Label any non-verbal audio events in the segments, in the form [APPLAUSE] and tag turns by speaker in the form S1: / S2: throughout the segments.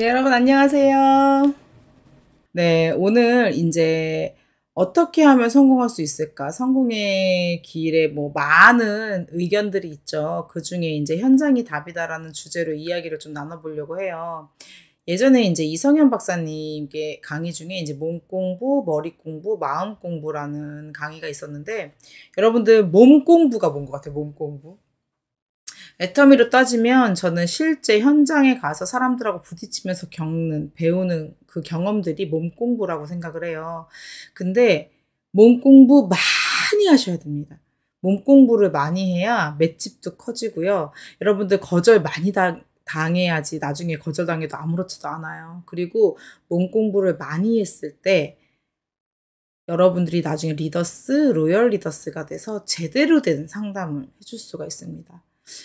S1: 네, 여러분 안녕하세요. 네, 오늘 이제 어떻게 하면 성공할 수 있을까? 성공의 길에 뭐 많은 의견들이 있죠. 그 중에 이제 현장이 답이다라는 주제로 이야기를 좀 나눠보려고 해요. 예전에 이제 이성현 박사님께 강의 중에 이제 몸 공부, 머리 공부, 마음 공부라는 강의가 있었는데 여러분들 몸 공부가 뭔 것 같아요? 몸 공부. 애터미로 따지면 저는 실제 현장에 가서 사람들하고 부딪히면서 겪는, 배우는 그 경험들이 몸 공부라고 생각을 해요. 근데 몸 공부 많이 하셔야 됩니다. 몸 공부를 많이 해야 맷집도 커지고요. 여러분들 거절 많이 당, 당해야지 나중에 거절당해도 아무렇지도 않아요. 그리고 몸 공부를 많이 했을 때 여러분들이 나중에 리더스, 로열 리더스가 돼서 제대로 된 상담을 해줄 수가 있습니다.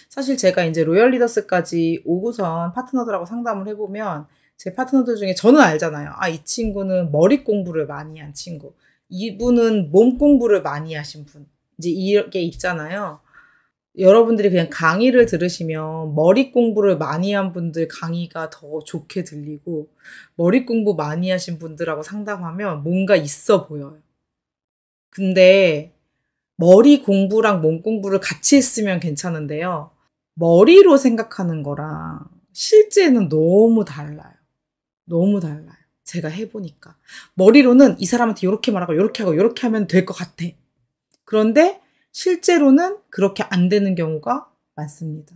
S1: 사실 제가 이제 로얄 리더스까지 오고선 파트너들하고 상담을 해보면 제 파트너들 중에 저는 알잖아요. 아, 이 친구는 머리 공부를 많이 한 친구. 이분은 몸 공부를 많이 하신 분. 이제 이게 있잖아요. 여러분들이 그냥 강의를 들으시면 머리 공부를 많이 한 분들 강의가 더 좋게 들리고 머리 공부 많이 하신 분들하고 상담하면 뭔가 있어 보여요. 근데 머리 공부랑 몸 공부를 같이 했으면 괜찮은데요. 머리로 생각하는 거랑 실제는 너무 달라요. 너무 달라요. 제가 해보니까. 머리로는 이 사람한테 이렇게 말하고 이렇게 하고 이렇게 하면 될 것 같아. 그런데 실제로는 그렇게 안 되는 경우가 많습니다.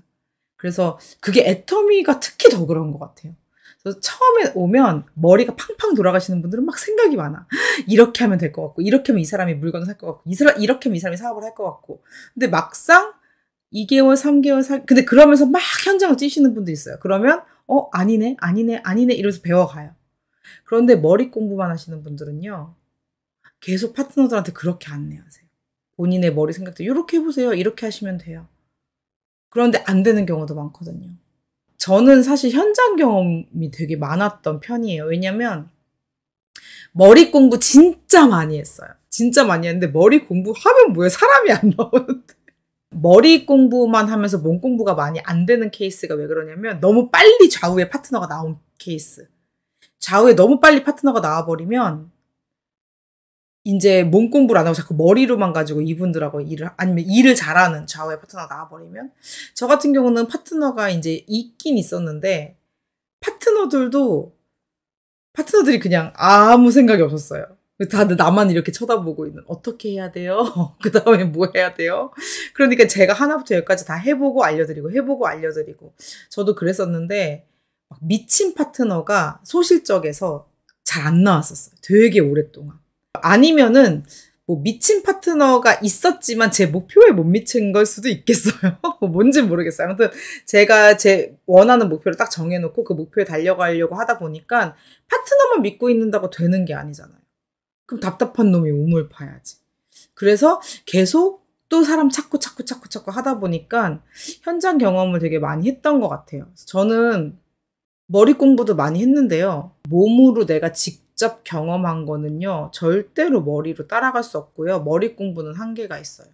S1: 그래서 그게 애터미가 특히 더 그런 것 같아요. 그래서 처음에 오면 머리가 팡팡 돌아가시는 분들은 막 생각이 많아. [GASPS] 이렇게 하면 될 것 같고, 이렇게 하면 이 사람이 물건을 살 것 같고, 이사 이렇게 하면 이 사람이 사업을 할 것 같고. 근데 막상 2개월, 3개월, 4 근데 그러면서 막 현장을 찌시는 분도 있어요. 그러면, 어, 아니네, 아니네, 아니네, 이러면서 배워가요. 그런데 머리 공부만 하시는 분들은요, 계속 파트너들한테 그렇게 안내하세요. 본인의 머리 생각도 이렇게 해보세요. 이렇게 하시면 돼요. 그런데 안 되는 경우도 많거든요. 저는 사실 현장 경험이 되게 많았던 편이에요. 왜냐면 머리 공부 진짜 많이 했어요. 진짜 많이 했는데 머리 공부 하면 뭐예요? 사람이 안 나오는데. 머리 공부만 하면서 몸 공부가 많이 안 되는 케이스가 왜 그러냐면 너무 빨리 좌우에 파트너가 나온 케이스. 좌우에 너무 빨리 파트너가 나와버리면 이제 몸 공부를 안 하고 자꾸 머리로만 가지고 이분들하고 일을 아니면 일을 잘하는 좌우의 파트너가 나와버리면 저 같은 경우는 파트너가 이제 있긴 있었는데 파트너들도 파트너들이 그냥 아무 생각이 없었어요. 다들 나만 이렇게 쳐다보고 있는 어떻게 해야 돼요? [LAUGHS] 그 다음에 뭐 해야 돼요? 그러니까 제가 하나부터 열까지 다 해보고 알려드리고 해보고 알려드리고 저도 그랬었는데 미친 파트너가 소실적에서 잘 안 나왔었어요. 되게 오랫동안. 아니면은 뭐 미친 파트너가 있었지만 제 목표에 못 미친 걸 수도 있겠어요. [LAUGHS] 뭐 뭔지 모르겠어요. 아무튼 제가 제 원하는 목표를 딱 정해놓고 그 목표에 달려가려고 하다 보니까 파트너만 믿고 있는다고 되는 게 아니잖아요. 그럼 답답한 놈이 우물 파야지. 그래서 계속 또 사람 찾고 찾고 찾고 찾고 하다 보니까 현장 경험을 되게 많이 했던 것 같아요. 저는 머리 공부도 많이 했는데요. 몸으로 내가 직 직접 경험한 거는요, 절대로 머리로 따라갈 수 없고요. 머리 공부는 한계가 있어요.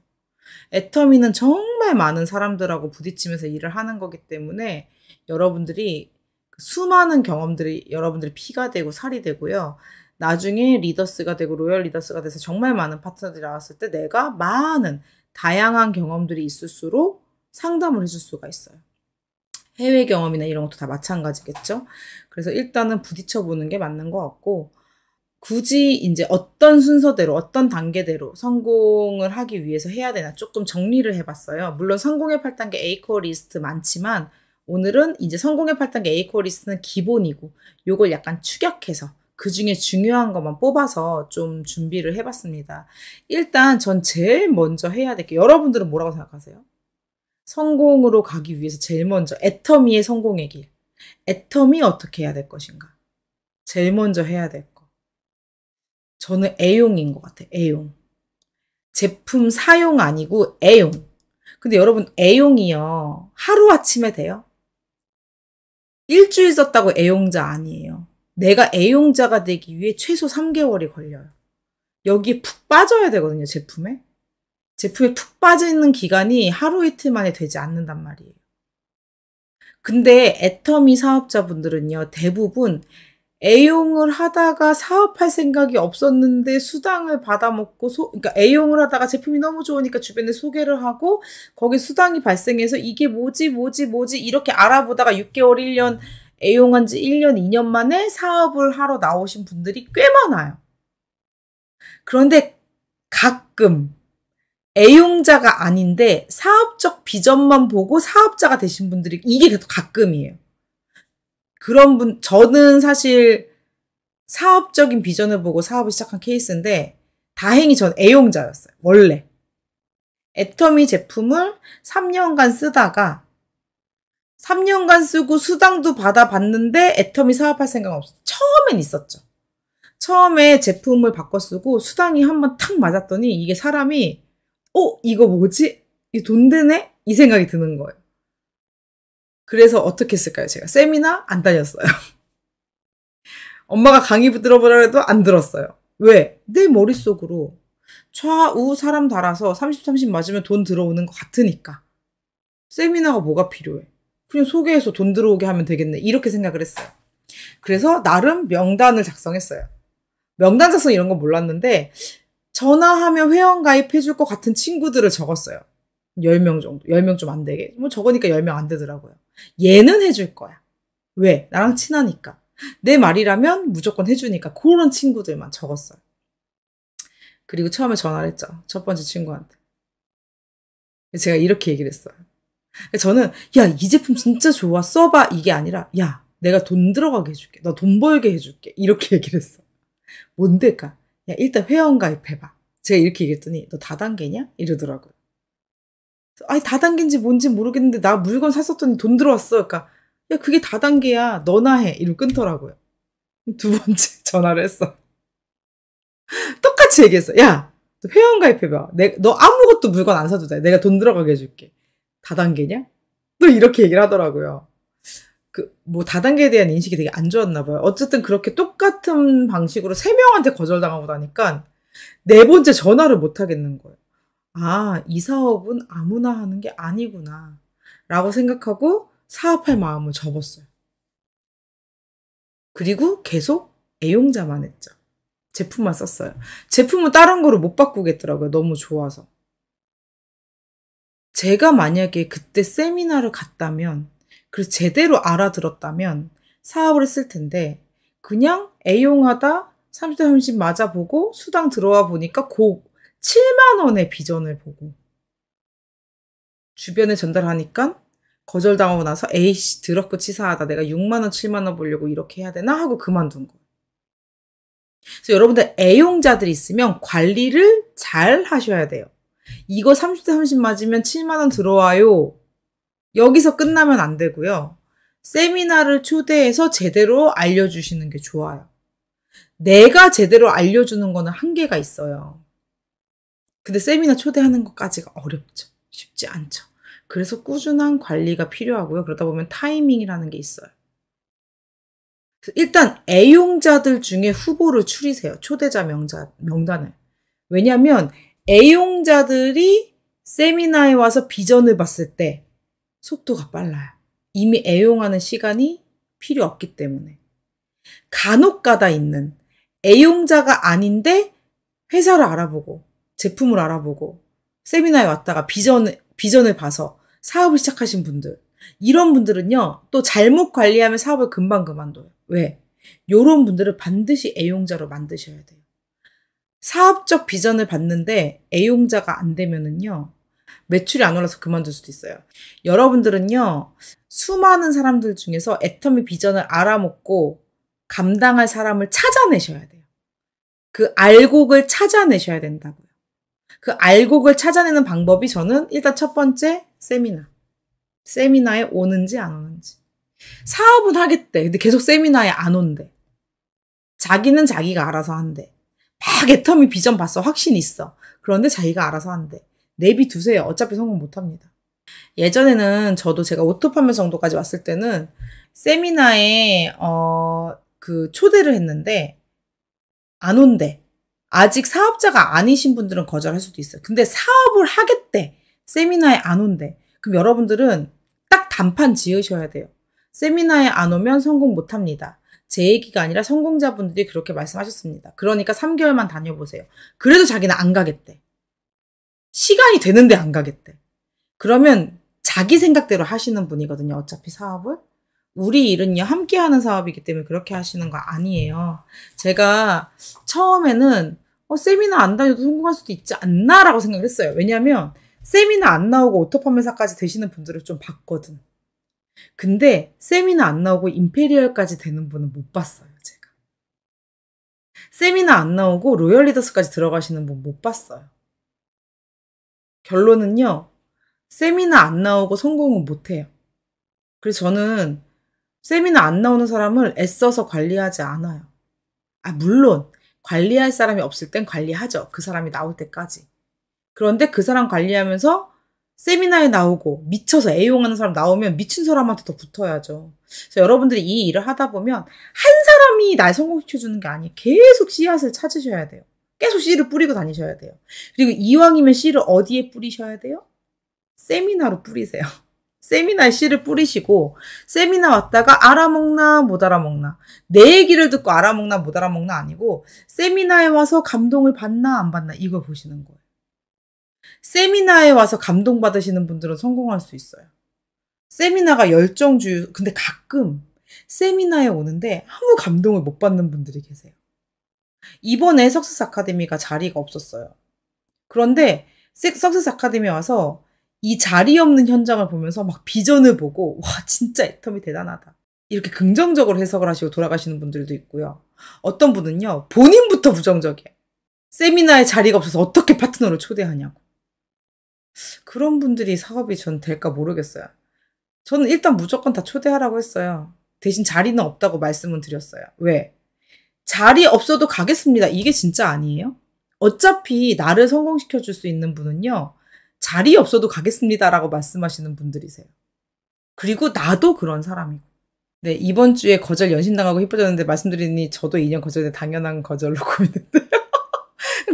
S1: 애터미는 정말 많은 사람들하고 부딪히면서 일을 하는 거기 때문에 여러분들이 그 수많은 경험들이 여러분들이 피가 되고 살이 되고요. 나중에 리더스가 되고 로열 리더스가 돼서 정말 많은 파트너들이 나왔을 때 내가 많은 다양한 경험들이 있을수록 상담을 해줄 수가 있어요. 해외 경험이나 이런 것도 다 마찬가지겠죠. 그래서 일단은 부딪혀 보는 게 맞는 것 같고 굳이 이제 어떤 순서대로 어떤 단계대로 성공을 하기 위해서 해야 되나 조금 정리를 해봤어요. 물론 성공의 8단계 A코어 리스트 많지만 오늘은 이제 성공의 8단계 A코어 리스트는 기본이고 요걸 약간 추격해서 그 중에 중요한 것만 뽑아서 좀 준비를 해봤습니다. 일단 전 제일 먼저 해야 될 게 여러분들은 뭐라고 생각하세요? 성공으로 가기 위해서 제일 먼저 애터미의 성공의 길. 애터미 어떻게 해야 될 것인가? 제일 먼저 해야 될 거. 저는 애용인 것 같아. 애용. 제품 사용 아니고 애용. 근데 여러분 애용이요. 하루아침에 돼요? 일주일 썼다고 애용자 아니에요. 내가 애용자가 되기 위해 최소 3개월이 걸려요. 여기에 푹 빠져야 되거든요, 제품에. 제품에 푹 빠지는 기간이 하루 이틀 만에 되지 않는단 말이에요. 근데 애터미 사업자분들은요, 대부분 애용을 하다가 사업할 생각이 없었는데 수당을 받아먹고, 소, 그러니까 애용을 하다가 제품이 너무 좋으니까 주변에 소개를 하고 거기 수당이 발생해서 이게 뭐지, 뭐지, 뭐지 이렇게 알아보다가 6개월, 1년 애용한 지 1년, 2년 만에 사업을 하러 나오신 분들이 꽤 많아요. 그런데 가끔 애용자가 아닌데 사업적 비전만 보고 사업자가 되신 분들이 이게 가끔이에요. 그런 분, 저는 사실 사업적인 비전을 보고 사업을 시작한 케이스인데 다행히 전 애용자였어요. 원래. 애터미 제품을 3년간 쓰다가 3년간 쓰고 수당도 받아봤는데 애터미 사업할 생각 없어 처음엔 있었죠. 처음에 제품을 바꿔 쓰고 수당이 한번 탁 맞았더니 이게 사람이 어, 이거 뭐지? 이돈 되네? 이 생각이 드는 거예요. 그래서 어떻게 했을까요? 제가 세미나 안 다녔어요. [LAUGHS] 엄마가 강의 들어보라 해도 안 들었어요. 왜? 내 머릿속으로 좌우 사람 달아서 30, 30 맞으면 돈 들어오는 것 같으니까. 세미나가 뭐가 필요해? 그냥 소개해서 돈 들어오게 하면 되겠네. 이렇게 생각을 했어요. 그래서 나름 명단을 작성했어요. 명단 작성 이런 건 몰랐는데 전화하면 회원 가입해줄 것 같은 친구들을 적었어요. 10명 정도, 10명 좀 안 되게. 뭐 적으니까 10명 안 되더라고요. 얘는 해줄 거야. 왜? 나랑 친하니까. 내 말이라면 무조건 해주니까. 그런 친구들만 적었어요. 그리고 처음에 전화를 했죠. 첫 번째 친구한테. 제가 이렇게 얘기를 했어요. 그러니까 저는, 야, 이 제품 진짜 좋아. 써봐. 이게 아니라, 야, 내가 돈 들어가게 해줄게. 너 돈 벌게 해줄게. 이렇게 [LAUGHS] 얘기를 했어. 뭔데까? 그러니까 야, 일단 회원 가입해봐. 제가 이렇게 얘기했더니 너 다단계냐? 이러더라고요. 아니 다단계인지 뭔지 모르겠는데 나 물건 샀었더니 돈 들어왔어. 그러니까 야 그게 다단계야. 너나 해. 이러 끊더라고요. 두 번째 [LAUGHS] 전화를 했어. 똑같이 얘기했어. 야 회원 가입해봐. 내, 너 아무것도 물건 안 사도 돼. 내가 돈 들어가게 해줄게. 다단계냐? 또 이렇게 얘기를 하더라고요. 그뭐 다단계에 대한 인식이 되게 안 좋았나 봐요. 어쨌든 그렇게 똑같은 방식으로 세 명한테 거절당하고 나니까 네 번째 전화를 못 하겠는 거예요. 아, 이 사업은 아무나 하는 게 아니구나. 라고 생각하고 사업할 마음을 접었어요. 그리고 계속 애용자만 했죠. 제품만 썼어요. 제품은 다른 거로 못 바꾸겠더라고요. 너무 좋아서. 제가 만약에 그때 세미나를 갔다면 그래서 제대로 알아들었다면 사업을 했을 텐데 그냥 애용하다 30대 30 맞아보고 수당 들어와 보니까 고 7만 원의 비전을 보고 주변에 전달하니까 거절당하고 나서 에이씨 드럽고 치사하다 내가 6만 원 7만 원보려고 이렇게 해야 되나 하고 그만둔 거예요. 그래서 여러분들 애용자들이 있으면 관리를 잘 하셔야 돼요. 이거 30대 30 맞으면 7만 원 들어와요. 여기서 끝나면 안 되고요. 세미나를 초대해서 제대로 알려주시는 게 좋아요. 내가 제대로 알려주는 거는 한계가 있어요. 근데 세미나 초대하는 것까지가 어렵죠. 쉽지 않죠. 그래서 꾸준한 관리가 필요하고요. 그러다 보면 타이밍이라는 게 있어요. 일단 애용자들 중에 후보를 추리세요. 초대자 명자, 명단을. 왜냐하면 애용자들이 세미나에 와서 비전을 봤을 때 속도가 빨라요. 이미 애용하는 시간이 필요 없기 때문에. 간혹 가다 있는 애용자가 아닌데 회사를 알아보고 제품을 알아보고 세미나에 왔다가 비전, 비전을 봐서 사업을 시작하신 분들. 이런 분들은요, 또 잘못 관리하면 사업을 금방 그만둬요. 왜? 요런 분들을 반드시 애용자로 만드셔야 돼요. 사업적 비전을 봤는데 애용자가 안 되면은요, 매출이 안 올라서 그만둘 수도 있어요. 여러분들은요, 수많은 사람들 중에서 애터미 비전을 알아먹고 감당할 사람을 찾아내셔야 돼요. 그 알곡을 찾아내셔야 된다고요. 그 알곡을 찾아내는 방법이 저는 일단 첫 번째 세미나. 세미나에 오는지 안 오는지. 사업은 하겠대. 근데 계속 세미나에 안 온대. 자기는 자기가 알아서 한대. 막 애터미 비전 봤어. 확신 있어. 그런데 자기가 알아서 한대. 내비 두세요. 어차피 성공 못 합니다. 예전에는 저도 제가 오토 판매 정도까지 왔을 때는 세미나에 어그 초대를 했는데 안 온대. 아직 사업자가 아니신 분들은 거절할 수도 있어요. 근데 사업을 하겠대. 세미나에 안 온대. 그럼 여러분들은 딱 단판 지으셔야 돼요. 세미나에 안 오면 성공 못 합니다. 제 얘기가 아니라 성공자분들이 그렇게 말씀하셨습니다. 그러니까 3개월만 다녀보세요. 그래도 자기는 안 가겠대. 시간이 되는데 안 가겠대. 그러면 자기 생각대로 하시는 분이거든요. 어차피 사업을. 우리 일은요, 함께 하는 사업이기 때문에 그렇게 하시는 거 아니에요. 제가 처음에는, 어, 세미나 안 다녀도 성공할 수도 있지 않나라고 생각했어요. 을 왜냐면, 세미나 안 나오고 오토 판매사까지 되시는 분들을 좀 봤거든. 근데, 세미나 안 나오고 임페리얼까지 되는 분은 못 봤어요, 제가. 세미나 안 나오고 로열 리더스까지 들어가시는 분 못 봤어요. 결론은요. 세미나 안 나오고 성공은 못해요. 그래서 저는 세미나 안 나오는 사람을 애써서 관리하지 않아요. 아, 물론 관리할 사람이 없을 땐 관리하죠. 그 사람이 나올 때까지. 그런데 그 사람 관리하면서 세미나에 나오고 미쳐서 애용하는 사람 나오면 미친 사람한테 더 붙어야죠. 그래서 여러분들이 이 일을 하다 보면 한 사람이 날 성공시켜주는 게 아니에요. 계속 씨앗을 찾으셔야 돼요. 계속 씨를 뿌리고 다니셔야 돼요. 그리고 이왕이면 씨를 어디에 뿌리셔야 돼요? 세미나로 뿌리세요. [LAUGHS] 세미나에 씨를 뿌리시고 세미나 왔다가 알아먹나 못 알아먹나 내 얘기를 듣고 알아먹나 못 알아먹나 아니고 세미나에 와서 감동을 받나 안 받나 이걸 보시는 거예요. 세미나에 와서 감동 받으시는 분들은 성공할 수 있어요. 세미나가 열정주 근데 가끔 세미나에 오는데 아무 감동을 못 받는 분들이 계세요. 이번에 석세스 아카데미가 자리가 없었어요. 그런데 석세스 아카데미 와서 이 자리 없는 현장을 보면서 막 비전을 보고 와 진짜 애텀이 대단하다. 이렇게 긍정적으로 해석을 하시고 돌아가시는 분들도 있고요. 어떤 분은요. 본인부터 부정적이에요. 세미나에 자리가 없어서 어떻게 파트너를 초대하냐고. 그런 분들이 사업이 전 될까 모르겠어요. 저는 일단 무조건 다 초대하라고 했어요. 대신 자리는 없다고 말씀은 드렸어요. 왜? 자리 없어도 가겠습니다. 이게 진짜 아니에요? 어차피 나를 성공시켜 줄 수 있는 분은요. 자리 없어도 가겠습니다라고 말씀하시는 분들이세요. 그리고 나도 그런 사람이고. 네, 이번 주에 거절 연신당하고 힙어졌는데 말씀드리니 저도 2년 거절에 당연한 거절로 [LAUGHS] 고민했는데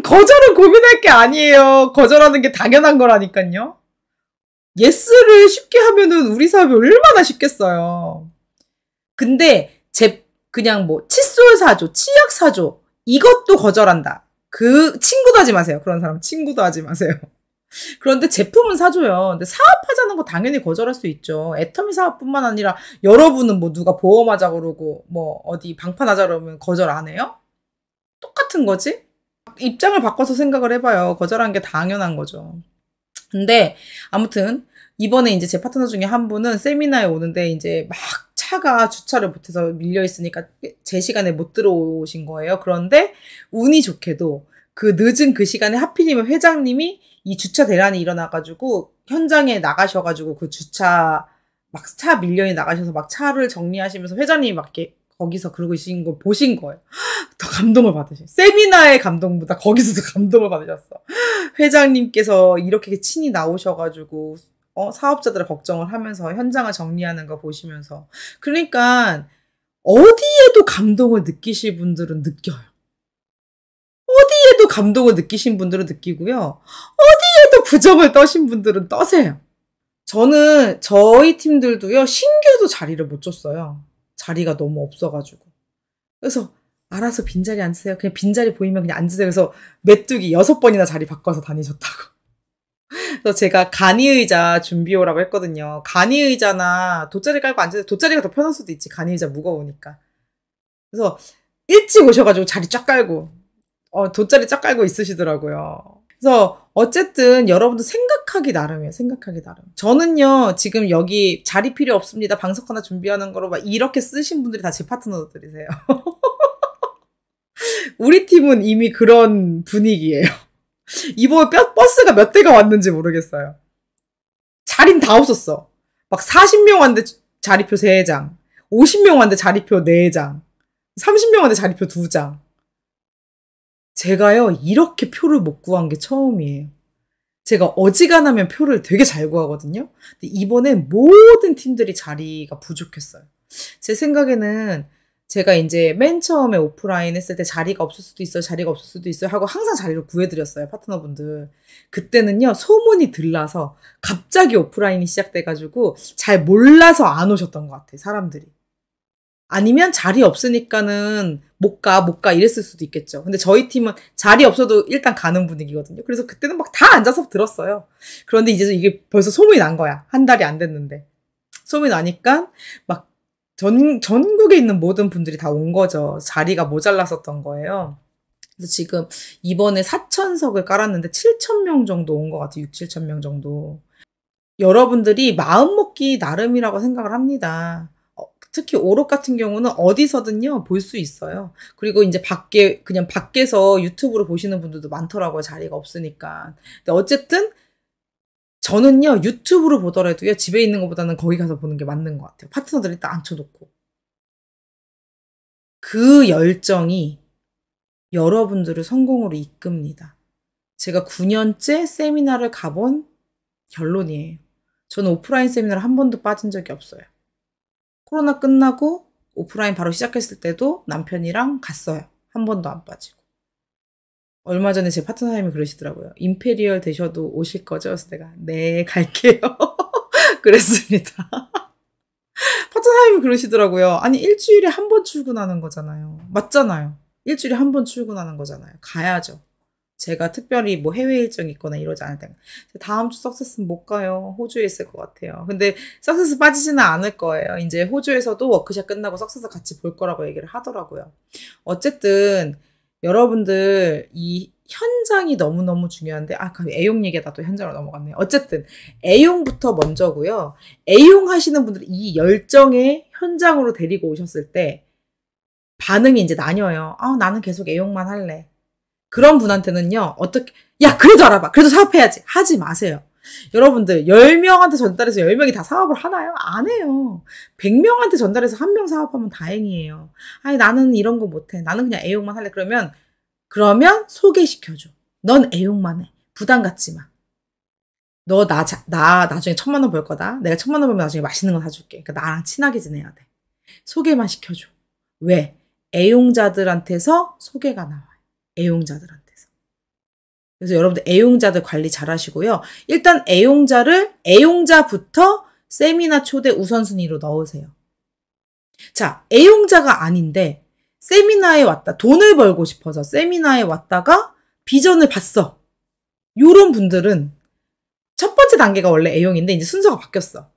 S1: 거절은 고민할 게 아니에요. 거절하는 게 당연한 거라니까요. 예스를 쉽게 하면은 우리 사업이 얼마나 쉽겠어요. 근데 제 그냥 뭐 칫솔 사줘, 치약 사줘. 이것도 거절한다. 그 친구도 하지 마세요. 그런 사람 친구도 하지 마세요. [LAUGHS] 그런데 제품은 사줘요. 근데 사업하자는 거 당연히 거절할 수 있죠. 애터미 사업뿐만 아니라 여러분은 뭐 누가 보험하자 그러고 뭐 어디 방판하자 그러면 거절 안 해요? 똑같은 거지? 입장을 바꿔서 생각을 해봐요. 거절한 게 당연한 거죠. 근데 아무튼 이번에 이제 제 파트너 중에 한 분은 세미나에 오는데 이제 막 차가 주차를 못해서 밀려 있으니까 제 시간에 못 들어오신 거예요. 그런데 운이 좋게도 그 늦은 그 시간에 하필이면 회장님이 이 주차 대란이 일어나가지고 현장에 나가셔가지고 그 주차 막 차 밀려이 나가셔서 막 차를 정리하시면서 회장님이 막 이렇게 거기서 그러고 계신 걸 보신 거예요. 더 감동을 받으신 세미나의 감동보다 거기서 도 [LAUGHS] 감동을 받으셨어. 회장님께서 이렇게 친히 나오셔가지고 어, 사업자들의 걱정을 하면서 현장을 정리하는 거 보시면서. 그러니까 어디에도 감동을 느끼실 분들은 느껴요. 어디에도 감동을 느끼신 분들은 느끼고요. 어디에도 부정을 떠신 분들은 떠세요. 저는 저희 팀들도요, 신규도 자리를 못 줬어요. 자리가 너무 없어가지고. 그래서 알아서 빈자리 앉으세요. 그냥 빈자리 보이면 그냥 앉으세요. 그래서 메뚜기 여섯 번이나 자리 바꿔서 다니셨다고. 그래서 제가 간이의자 준비오라고 했거든요. 간이의자나 돗자리 깔고 앉아데 돗자리가 더 편할 수도 있지. 간이의자 무거우니까. 그래서 일찍 오셔가지고 자리 쫙 깔고 어, 돗자리 쫙 깔고 있으시더라고요. 그래서 어쨌든 여러분도 생각하기 나름이에요. 생각하기 나름. 저는요 지금 여기 자리 필요 없습니다. 방석 하나 준비하는 거로 막 이렇게 쓰신 분들이 다 제 파트너들이세요. [LAUGHS] 우리 팀은 이미 그런 분위기예요. 이번에 버스가 몇 대가 왔는지 모르겠어요. 자린 다 없었어. 막 40명 왔는데 자리표 3장, 50명 왔는데 자리표 4장, 30명 왔는데 자리표 2장. 제가요, 이렇게 표를 못 구한 게 처음이에요. 제가 어지간하면 표를 되게 잘 구하거든요. 근데 이번에 모든 팀들이 자리가 부족했어요. 제 생각에는 제가 이제 맨 처음에 오프라인 했을 때 자리가 없을 수도 있어요, 자리가 없을 수도 있어요 하고 항상 자리를 구해드렸어요, 파트너분들. 그때는요, 소문이 들라서 갑자기 오프라인이 시작돼가지고 잘 몰라서 안 오셨던 것 같아요, 사람들이. 아니면 자리 없으니까는 못 가, 못 가 이랬을 수도 있겠죠. 근데 저희 팀은 자리 없어도 일단 가는 분위기거든요. 그래서 그때는 막 다 앉아서 들었어요. 그런데 이제 이게 벌써 소문이 난 거야. 한 달이 안 됐는데. 소문이 나니까 막 전, 전국에 있는 모든 분들이 다 온 거죠. 자리가 모자랐었던 거예요. 그래서 지금 이번에 4천석을 깔았는데 7천명 정도 온 것 같아요. 6, 7천명 정도. 여러분들이 마음먹기 나름이라고 생각을 합니다. 어, 특히 오록 같은 경우는 어디서든요 볼 수 있어요. 그리고 이제 밖에 그냥 밖에서 유튜브로 보시는 분들도 많더라고요 자리가 없으니까. 근데 어쨌든 저는요 유튜브로 보더라도요 집에 있는 것보다는 거기 가서 보는 게 맞는 것 같아요. 파트너들 이단 앉혀놓고 그 열정이 여러분들을 성공으로 이끕니다. 제가 9년째 세미나를 가본 결론이에요. 저는 오프라인 세미나를 한 번도 빠진 적이 없어요. 코로나 끝나고 오프라인 바로 시작했을 때도 남편이랑 갔어요. 한 번도 안 빠지고. 얼마 전에 제 파트너님이 그러시더라고요. 임페리얼 되셔도 오실 거죠? 그래서 내가 네 갈게요. [LAUGHS] 그랬습니다. 파트너님이 그러시더라고요. 아니 일주일에 한 번 출근하는 거잖아요. 맞잖아요. 일주일에 한 번 출근하는 거잖아요. 가야죠. 제가 특별히 뭐 해외 일정이 있거나 이러지 않을 때 다음 주 석세스는 못 가요. 호주에 있을 것 같아요. 근데 석세스 빠지지는 않을 거예요. 이제 호주에서도 워크샵 끝나고 석세스 같이 볼 거라고 얘기를 하더라고요. 어쨌든 여러분들 이 현장이 너무너무 중요한데 아 그럼 애용 얘기하다 또 현장으로 넘어갔네요. 어쨌든 애용부터 먼저고요. 애용하시는 분들 이 열정에 현장으로 데리고 오셨을 때 반응이 이제 나뉘어요. 아, 나는 계속 애용만 할래. 그런 분한테는요. 어떻게 야, 그래도 알아봐. 그래도 사업해야지. 하지 마세요. 여러분들 10명한테 전달해서 10명이 다 사업을 하나요? 안 해요. 100명한테 전달해서 한명 사업하면 다행이에요. 아니 나는 이런 거 못해. 나는 그냥 애용만 할래. 그러면 그러면 소개시켜줘. 넌 애용만 해. 부담 갖지 마. 너 나 나 나중에 천만 원 벌 거다. 내가 천만 원 벌면 나중에 맛있는 거 사줄게. 그러니까 나랑 친하게 지내야 돼. 소개만 시켜줘. 왜? 애용자들한테서 소개가 나와요. 애용자들한테. 그래서 여러분들 애용자들 관리 잘 하시고요. 일단 애용자를 애용자부터 세미나 초대 우선순위로 넣으세요. 자, 애용자가 아닌데 세미나에 왔다. 돈을 벌고 싶어서 세미나에 왔다가 비전을 봤어. 요런 분들은 첫 번째 단계가 원래 애용인데 이제 순서가 바뀌었어.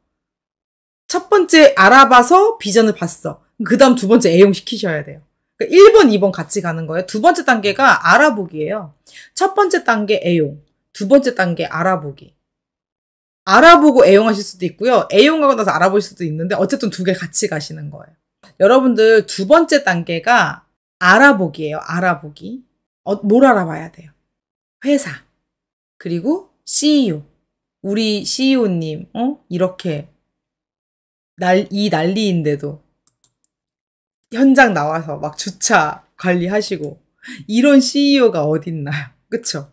S1: 첫 번째 알아봐서 비전을 봤어. 그 다음 두 번째 애용시키셔야 돼요. 그러니까 1번, 2번 같이 가는 거예요. 두 번째 단계가 알아보기예요. 첫 번째 단계 애용, 두 번째 단계 알아보기. 알아보고 애용하실 수도 있고요. 애용하고 나서 알아보실 수도 있는데 어쨌든 두 개 같이 가시는 거예요. 여러분들 두 번째 단계가 알아보기예요. 알아보기. 어, 뭘 알아봐야 돼요? 회사. 그리고 CEO. 우리 CEO님, 어? 이렇게 날, 이 난리인데도 현장 나와서 막 주차 관리하시고 이런 CEO가 어딨나요? [LAUGHS] 그쵸?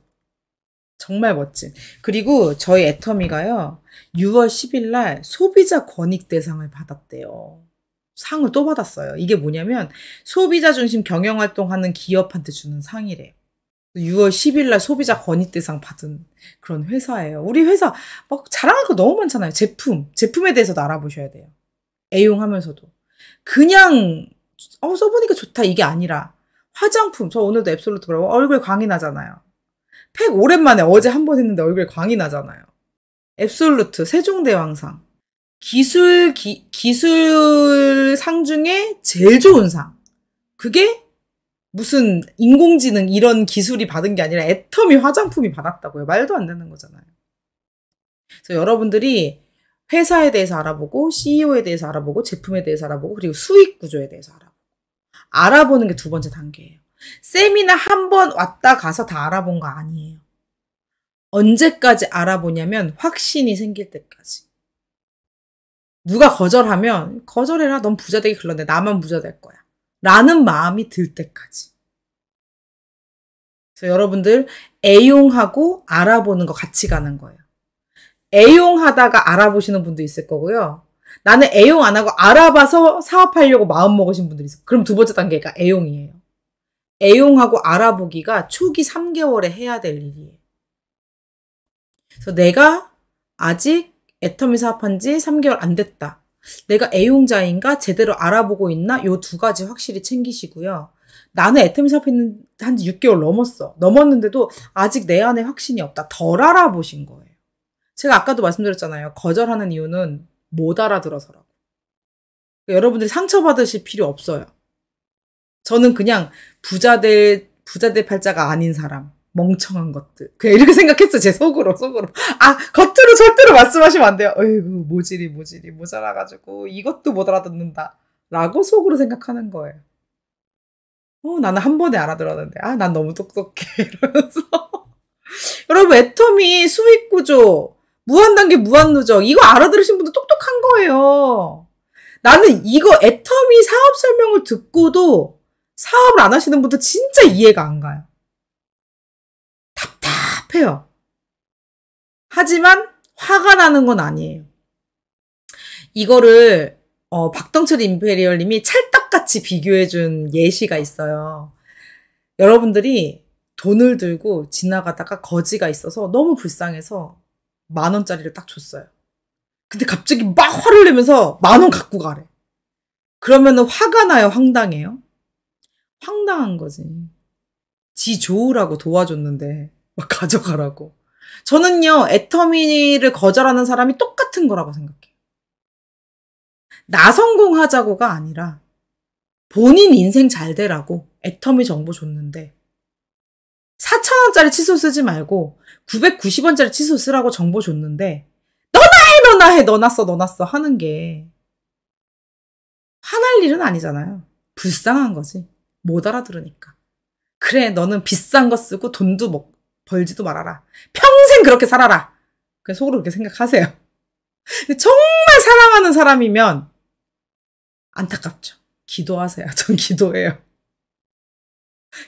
S1: 정말 멋진. 그리고 저희 애터미가요, 6월 10일 날 소비자 권익 대상을 받았대요. 상을 또 받았어요. 이게 뭐냐면 소비자 중심 경영 활동하는 기업한테 주는 상이래요. 6월 10일 날 소비자 권익 대상 받은 그런 회사예요. 우리 회사 막 자랑할 거 너무 많잖아요. 제품, 제품에 대해서도 알아보셔야 돼요. 애용하면서도. 그냥 어, 써보니까 좋다. 이게 아니라 화장품. 저 오늘도 앱솔루트 바르고 얼굴 광이 나잖아요. 팩 오랜만에 어제 한 번 했는데 얼굴 광이 나잖아요. 앱솔루트, 세종대왕상. 기술, 기, 기술상 중에 제일 좋은 상. 그게 무슨 인공지능 이런 기술이 받은 게 아니라 애터미 화장품이 받았다고요. 말도 안 되는 거잖아요. 그래서 여러분들이 회사에 대해서 알아보고 CEO에 대해서 알아보고 제품에 대해서 알아보고 그리고 수익 구조에 대해서 알아보고 알아보는 게 두 번째 단계예요. 세미나 한 번 왔다 가서 다 알아본 거 아니에요. 언제까지 알아보냐면 확신이 생길 때까지. 누가 거절하면 거절해라. 넌 부자 되기 글렀네. 나만 부자 될 거야. 라는 마음이 들 때까지. 그래서 여러분들 애용하고 알아보는 거 같이 가는 거예요. 애용하다가 알아보시는 분도 있을 거고요. 나는 애용 안 하고 알아봐서 사업하려고 마음먹으신 분들이 있어요. 그럼 두 번째 단계가 애용이에요. 애용하고 알아보기가 초기 3개월에 해야 될 일이에요. 그래서 내가 아직 애터미 사업한 지 3개월 안 됐다. 내가 애용자인가 제대로 알아보고 있나 요 두 가지 확실히 챙기시고요. 나는 애터미 사업했는 한지 6개월 넘었어. 넘었는데도 아직 내 안에 확신이 없다. 덜 알아보신 거예요. 제가 아까도 말씀드렸잖아요. 거절하는 이유는 못 알아들어서라고. 그러니까 여러분들이 상처받으실 필요 없어요. 저는 그냥 부자 들 부자 들 팔자가 아닌 사람. 멍청한 것들. 그냥 이렇게 생각했어, 제 속으로, 속으로. 아, 겉으로 절대로 말씀하시면 안 돼요. 어이구, 모질이, 모질이, 모자라가지고, 이것도 못 알아듣는다. 라고 속으로 생각하는 거예요. 어, 나는 한 번에 알아들었는데, 아, 난 너무 똑똑해. [LAUGHS] 이러면서. 여러분, 애터미 수익구조, 무한단계 무한누적. 이거 알아들으신 분들 똑똑한 거예요. 나는 이거 애터미 사업 설명을 듣고도 사업을 안 하시는 분들 진짜 이해가 안 가요. 답답해요. 하지만 화가 나는 건 아니에요. 이거를 어, 박덩철 임페리얼님이 찰떡같이 비교해준 예시가 있어요. 여러분들이 돈을 들고 지나가다가 거지가 있어서 너무 불쌍해서 만 원짜리를 딱 줬어요. 근데 갑자기 막 화를 내면서 만 원 갖고 가래. 그러면은 화가 나요, 황당해요? 황당한 거지. 지 좋으라고 도와줬는데 막 [LAUGHS] 가져가라고. 저는요, 애터미를 니 거절하는 사람이 똑같은 거라고 생각해요. 나 성공하자고가 아니라 본인 인생 잘 되라고 애터미 정보 줬는데 4,000원짜리 칫솔 쓰지 말고 990원짜리 칫솔 쓰라고 정보 줬는데 너나 해 너나 해 너나 써 너나 써 하는 게 화날 일은 아니잖아요. 불쌍한 거지. 못 알아들으니까. 그래 너는 비싼 거 쓰고 돈도 먹, 벌지도 말아라. 평생 그렇게 살아라. 그냥 속으로 그렇게 생각하세요. 정말 사랑하는 사람이면 안타깝죠. 기도하세요. 전 기도해요.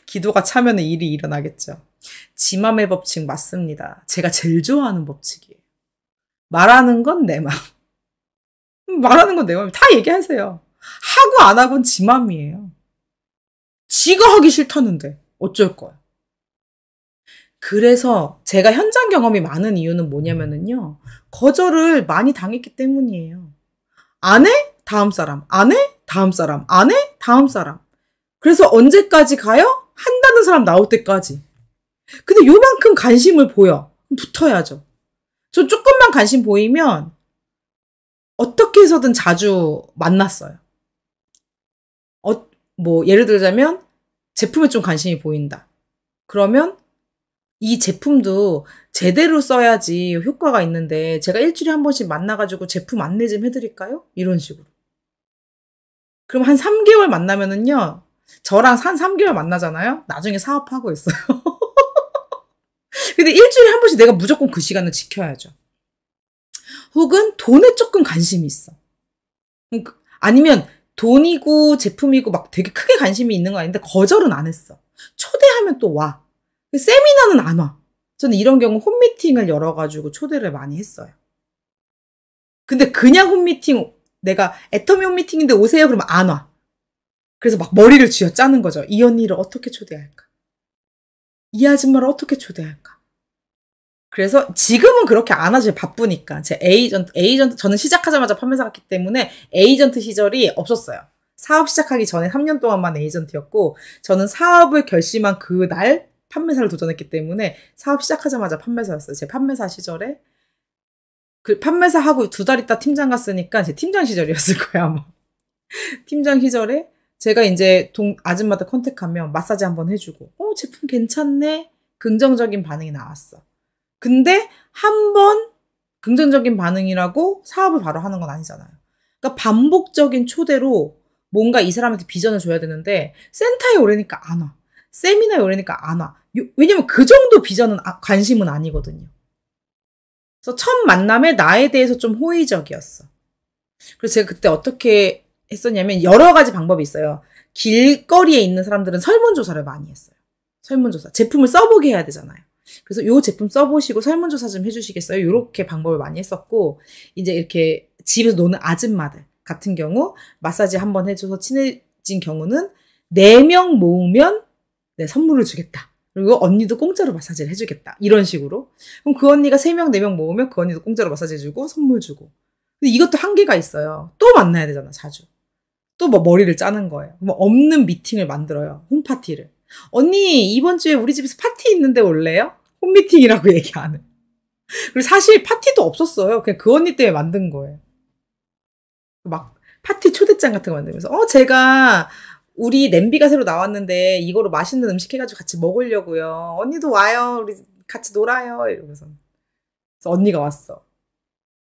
S1: 기도가 차면 일이 일어나겠죠. 지맘의 법칙 맞습니다. 제가 제일 좋아하는 법칙이에요. 말하는 건 내 맘. 음, 말하는 건 내 맘. 다 얘기하세요. 하고 안 하고는 지 맘이에요. 지가 하기 싫다는데 어쩔 거야. 그래서 제가 현장 경험이 많은 이유는 뭐냐면은요. 거절을 많이 당했기 때문이에요. 안 해? 다음 사람. 안 해? 다음 사람. 안 해? 다음 사람. 그래서 언제까지 가요? 한다는 사람 나올 때까지. 근데 요만큼 관심을 보여. 붙어야죠. 저 조금만 관심 보이면 어떻게 해서든 자주 만났어요. 어, 뭐, 예를 들자면 제품에 좀 관심이 보인다. 그러면 이 제품도 제대로 써야지 효과가 있는데 제가 일주일에 한 번씩 만나가지고 제품 안내 좀 해드릴까요? 이런 식으로. 그럼 한 3개월 만나면은요, 저랑 산 3개월 만나잖아요? 나중에 사업하고 있어요. [LAUGHS] 근데 일주일에 한 번씩 내가 무조건 그 시간을 지켜야죠. 혹은 돈에 조금 관심이 있어. 그러니까 아니면 돈이고 제품이고 막 되게 크게 관심이 있는 거 아닌데 거절은 안 했어. 초대하면 또 와. 세미나는 안 와. 저는 이런 경우 홈미팅을 열어가지고 초대를 많이 했어요. 근데 그냥 홈미팅, 내가 애터미 홈미팅인데 오세요? 그러면 안 와. 그래서 막 머리를 쥐어 짜는 거죠. 이 언니를 어떻게 초대할까? 이 아줌마를 어떻게 초대할까? 그래서 지금은 그렇게 안 하죠. 바쁘니까. 제 에이전트, 에이전트, 저는 시작하자마자 판매사 갔기 때문에 에이전트 시절이 없었어요. 사업 시작하기 전에 3년 동안만 에이전트였고, 저는 사업을 결심한 그날 판매사를 도전했기 때문에 사업 시작하자마자 판매사였어요. 제 판매사 시절에. 그 판매사하고 두 달 있다 팀장 갔으니까 제 팀장 시절이었을 거예요, 아마. [LAUGHS] 팀장 시절에 제가 이제 동, 아줌마들 컨택하면 마사지 한 번 해주고, 어, 제품 괜찮네? 긍정적인 반응이 나왔어. 근데 한 번 긍정적인 반응이라고 사업을 바로 하는 건 아니잖아요. 그러니까 반복적인 초대로 뭔가 이 사람한테 비전을 줘야 되는데, 센터에 오래니까 안 와. 세미나에 오래니까 안 와. 왜냐면 그 정도 비전은, 아, 관심은 아니거든요. 그래서 첫 만남에 나에 대해서 좀 호의적이었어. 그래서 제가 그때 어떻게 했었냐면 여러 가지 방법이 있어요. 길거리에 있는 사람들은 설문조사를 많이 했어요. 설문조사. 제품을 써보게 해야 되잖아요. 그래서 요 제품 써보시고 설문조사 좀 해주시겠어요? 이렇게 방법을 많이 했었고, 이제 이렇게 집에서 노는 아줌마들 같은 경우, 마사지 한번 해줘서 친해진 경우는 4명 모으면 내 선물을 주겠다. 그리고 언니도 공짜로 마사지를 해주겠다. 이런 식으로. 그럼 그 언니가 3명, 4명 모으면 그 언니도 공짜로 마사지 해주고, 선물 주고. 근데 이것도 한계가 있어요. 또 만나야 되잖아, 자주. 또뭐 머리를 짜는 거예요. 뭐 없는 미팅을 만들어요. 홈파티를. 언니, 이번 주에 우리 집에서 파티 있는데 올래요? 홈미팅이라고 [LAUGHS] 얘기 하는 그리고 사실 파티도 없었어요. 그냥 그 언니 때문에 만든 거예요. 막 파티 초대장 같은 거 만들면서 어 제가 우리 냄비가 새로 나왔는데 이거로 맛있는 음식 해가지고 같이 먹으려고요. 언니도 와요. 우리 같이 놀아요. 이러면서 언니가 왔어.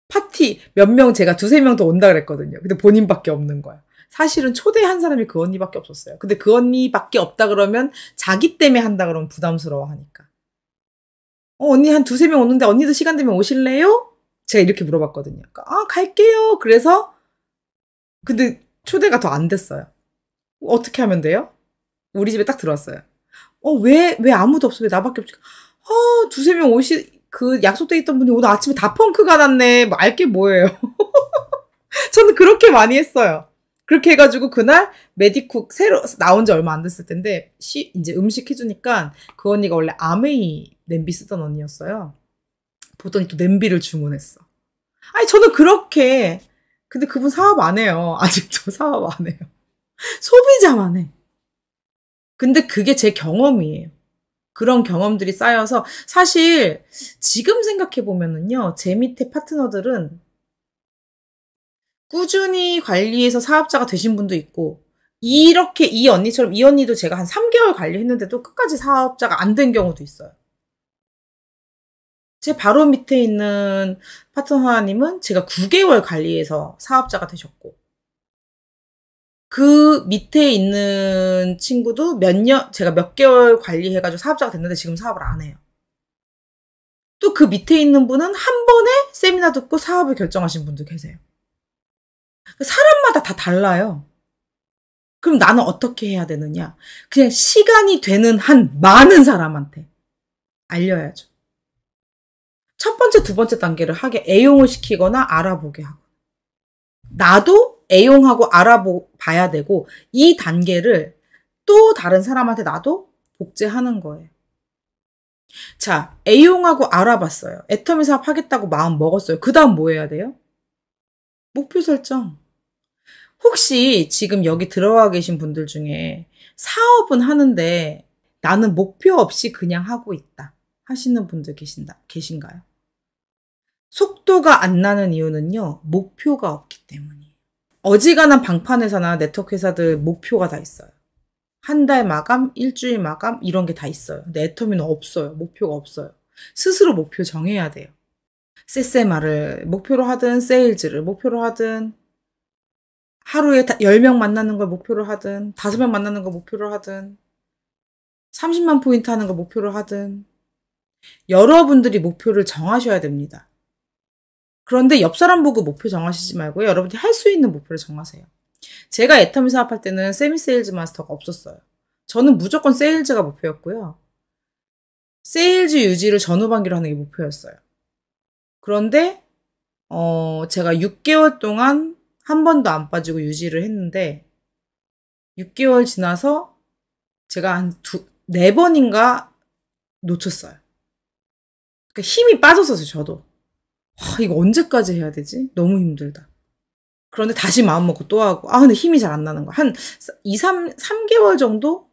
S1: 파티 몇 명 제가 두세 명 더 온다 그랬거든요. 근데 본인밖에 없는 거야. 사실은 초대한 사람이 그 언니밖에 없었어요. 근데 그 언니밖에 없다 그러면 자기 때문에 한다 그러면 부담스러워하니까. 어, 언니 한 두세 명 오는데 언니도 시간 되면 오실래요? 제가 이렇게 물어봤거든요. 그러니까 아, 갈게요. 그래서 근데 초대가 더 안 됐어요. 어떻게 하면 돼요? 우리 집에 딱 들어왔어요. 어, 왜, 왜 아무도 없어? 왜 나밖에 없지? 어, 두세 명 오시, 그 약속돼 있던 분이 오늘 아침에 다 펑크가 났네. 뭐 알게 뭐예요. [LAUGHS] 저는 그렇게 많이 했어요. 그렇게 해가지고 그날 메디쿡 새로 나온 지 얼마 안 됐을 텐데 시 이제 음식 해주니까 그 언니가 원래 아메이 냄비 쓰던 언니였어요. 보더니 또 냄비를 주문했어. 아니 저는 그렇게 근데 그분 사업 안 해요. [LAUGHS] 아직도 사업 안 해요. 소비자만 해. 근데 그게 제 경험이에요. 그런 경험들이 쌓여서 사실 지금 생각해 보면은요 제 밑에 파트너들은 꾸준히 관리해서 사업자가 되신 분도 있고 이렇게 이 언니처럼 이 언니도 제가 한 3개월 관리했는데도 끝까지 사업자가 안 된 경우도 있어요. 제 바로 밑에 있는 파트너님은 제가 9개월 관리해서 사업자가 되셨고 그 밑에 있는 친구도 몇 년, 제가 몇 개월 관리해가지고 사업자가 됐는데 지금 사업을 안 해요. 또 그 밑에 있는 분은 한 번에 세미나 듣고 사업을 결정하신 분도 계세요. 그 사람마다 다 달라요. 그럼 나는 어떻게 해야 되느냐? 그냥 시간이 되는 한 많은 사람한테 알려야죠. 첫 번째, 두 번째 단계를 하게 애용을 시키거나 알아보게 하고. 나도 애용하고 알아봐야 되고, 이 단계를 또 다른 사람한테 나도 복제하는 거예요. 자, 애용하고 알아봤어요. 애터미 사업 하겠다고 마음 먹었어요. 그 다음 뭐 해야 돼요? 목표 설정. 혹시 지금 여기 들어와 계신 분들 중에 사업은 하는데 나는 목표 없이 그냥 하고 있다 하시는 분들 계신다, 계신가요? 속도가 안 나는 이유는요, 목표가 없기 때문이에요. 어지간한 방판회사나 네트워크 회사들 목표가 다 있어요. 한 달 마감, 일주일 마감, 이런 게 다 있어요. 네데 애터미는 없어요. 목표가 없어요. 스스로 목표 정해야 돼요. 세세마을 목표로 하든 세일즈를 목표로 하든 하루에 10명 만나는 걸 목표로 하든 5명 만나는 걸 목표로 하든 30만 포인트 하는 걸 목표로 하든 여러분들이 목표를 정하셔야 됩니다. 그런데 옆 사람 보고 목표 정하시지 말고 여러분들이 할 수 있는 목표를 정하세요. 제가 애터미 사업할 때는 세미 세일즈 마스터가 없었어요. 저는 무조건 세일즈가 목표였고요. 세일즈 유지를 전후반기로 하는 게 목표였어요. 그런데 어, 제가 6개월 동안 한 번도 안 빠지고 유지를 했는데 6개월 지나서 제가 한 두, 네 번인가 놓쳤어요. 그러니까 힘이 빠졌었어요, 저도. 와, 아, 이거 언제까지 해야 되지? 너무 힘들다. 그런데 다시 마음먹고 또 하고, 아, 근데 힘이 잘 안 나는 거야. 한 2, 3, 3개월 정도?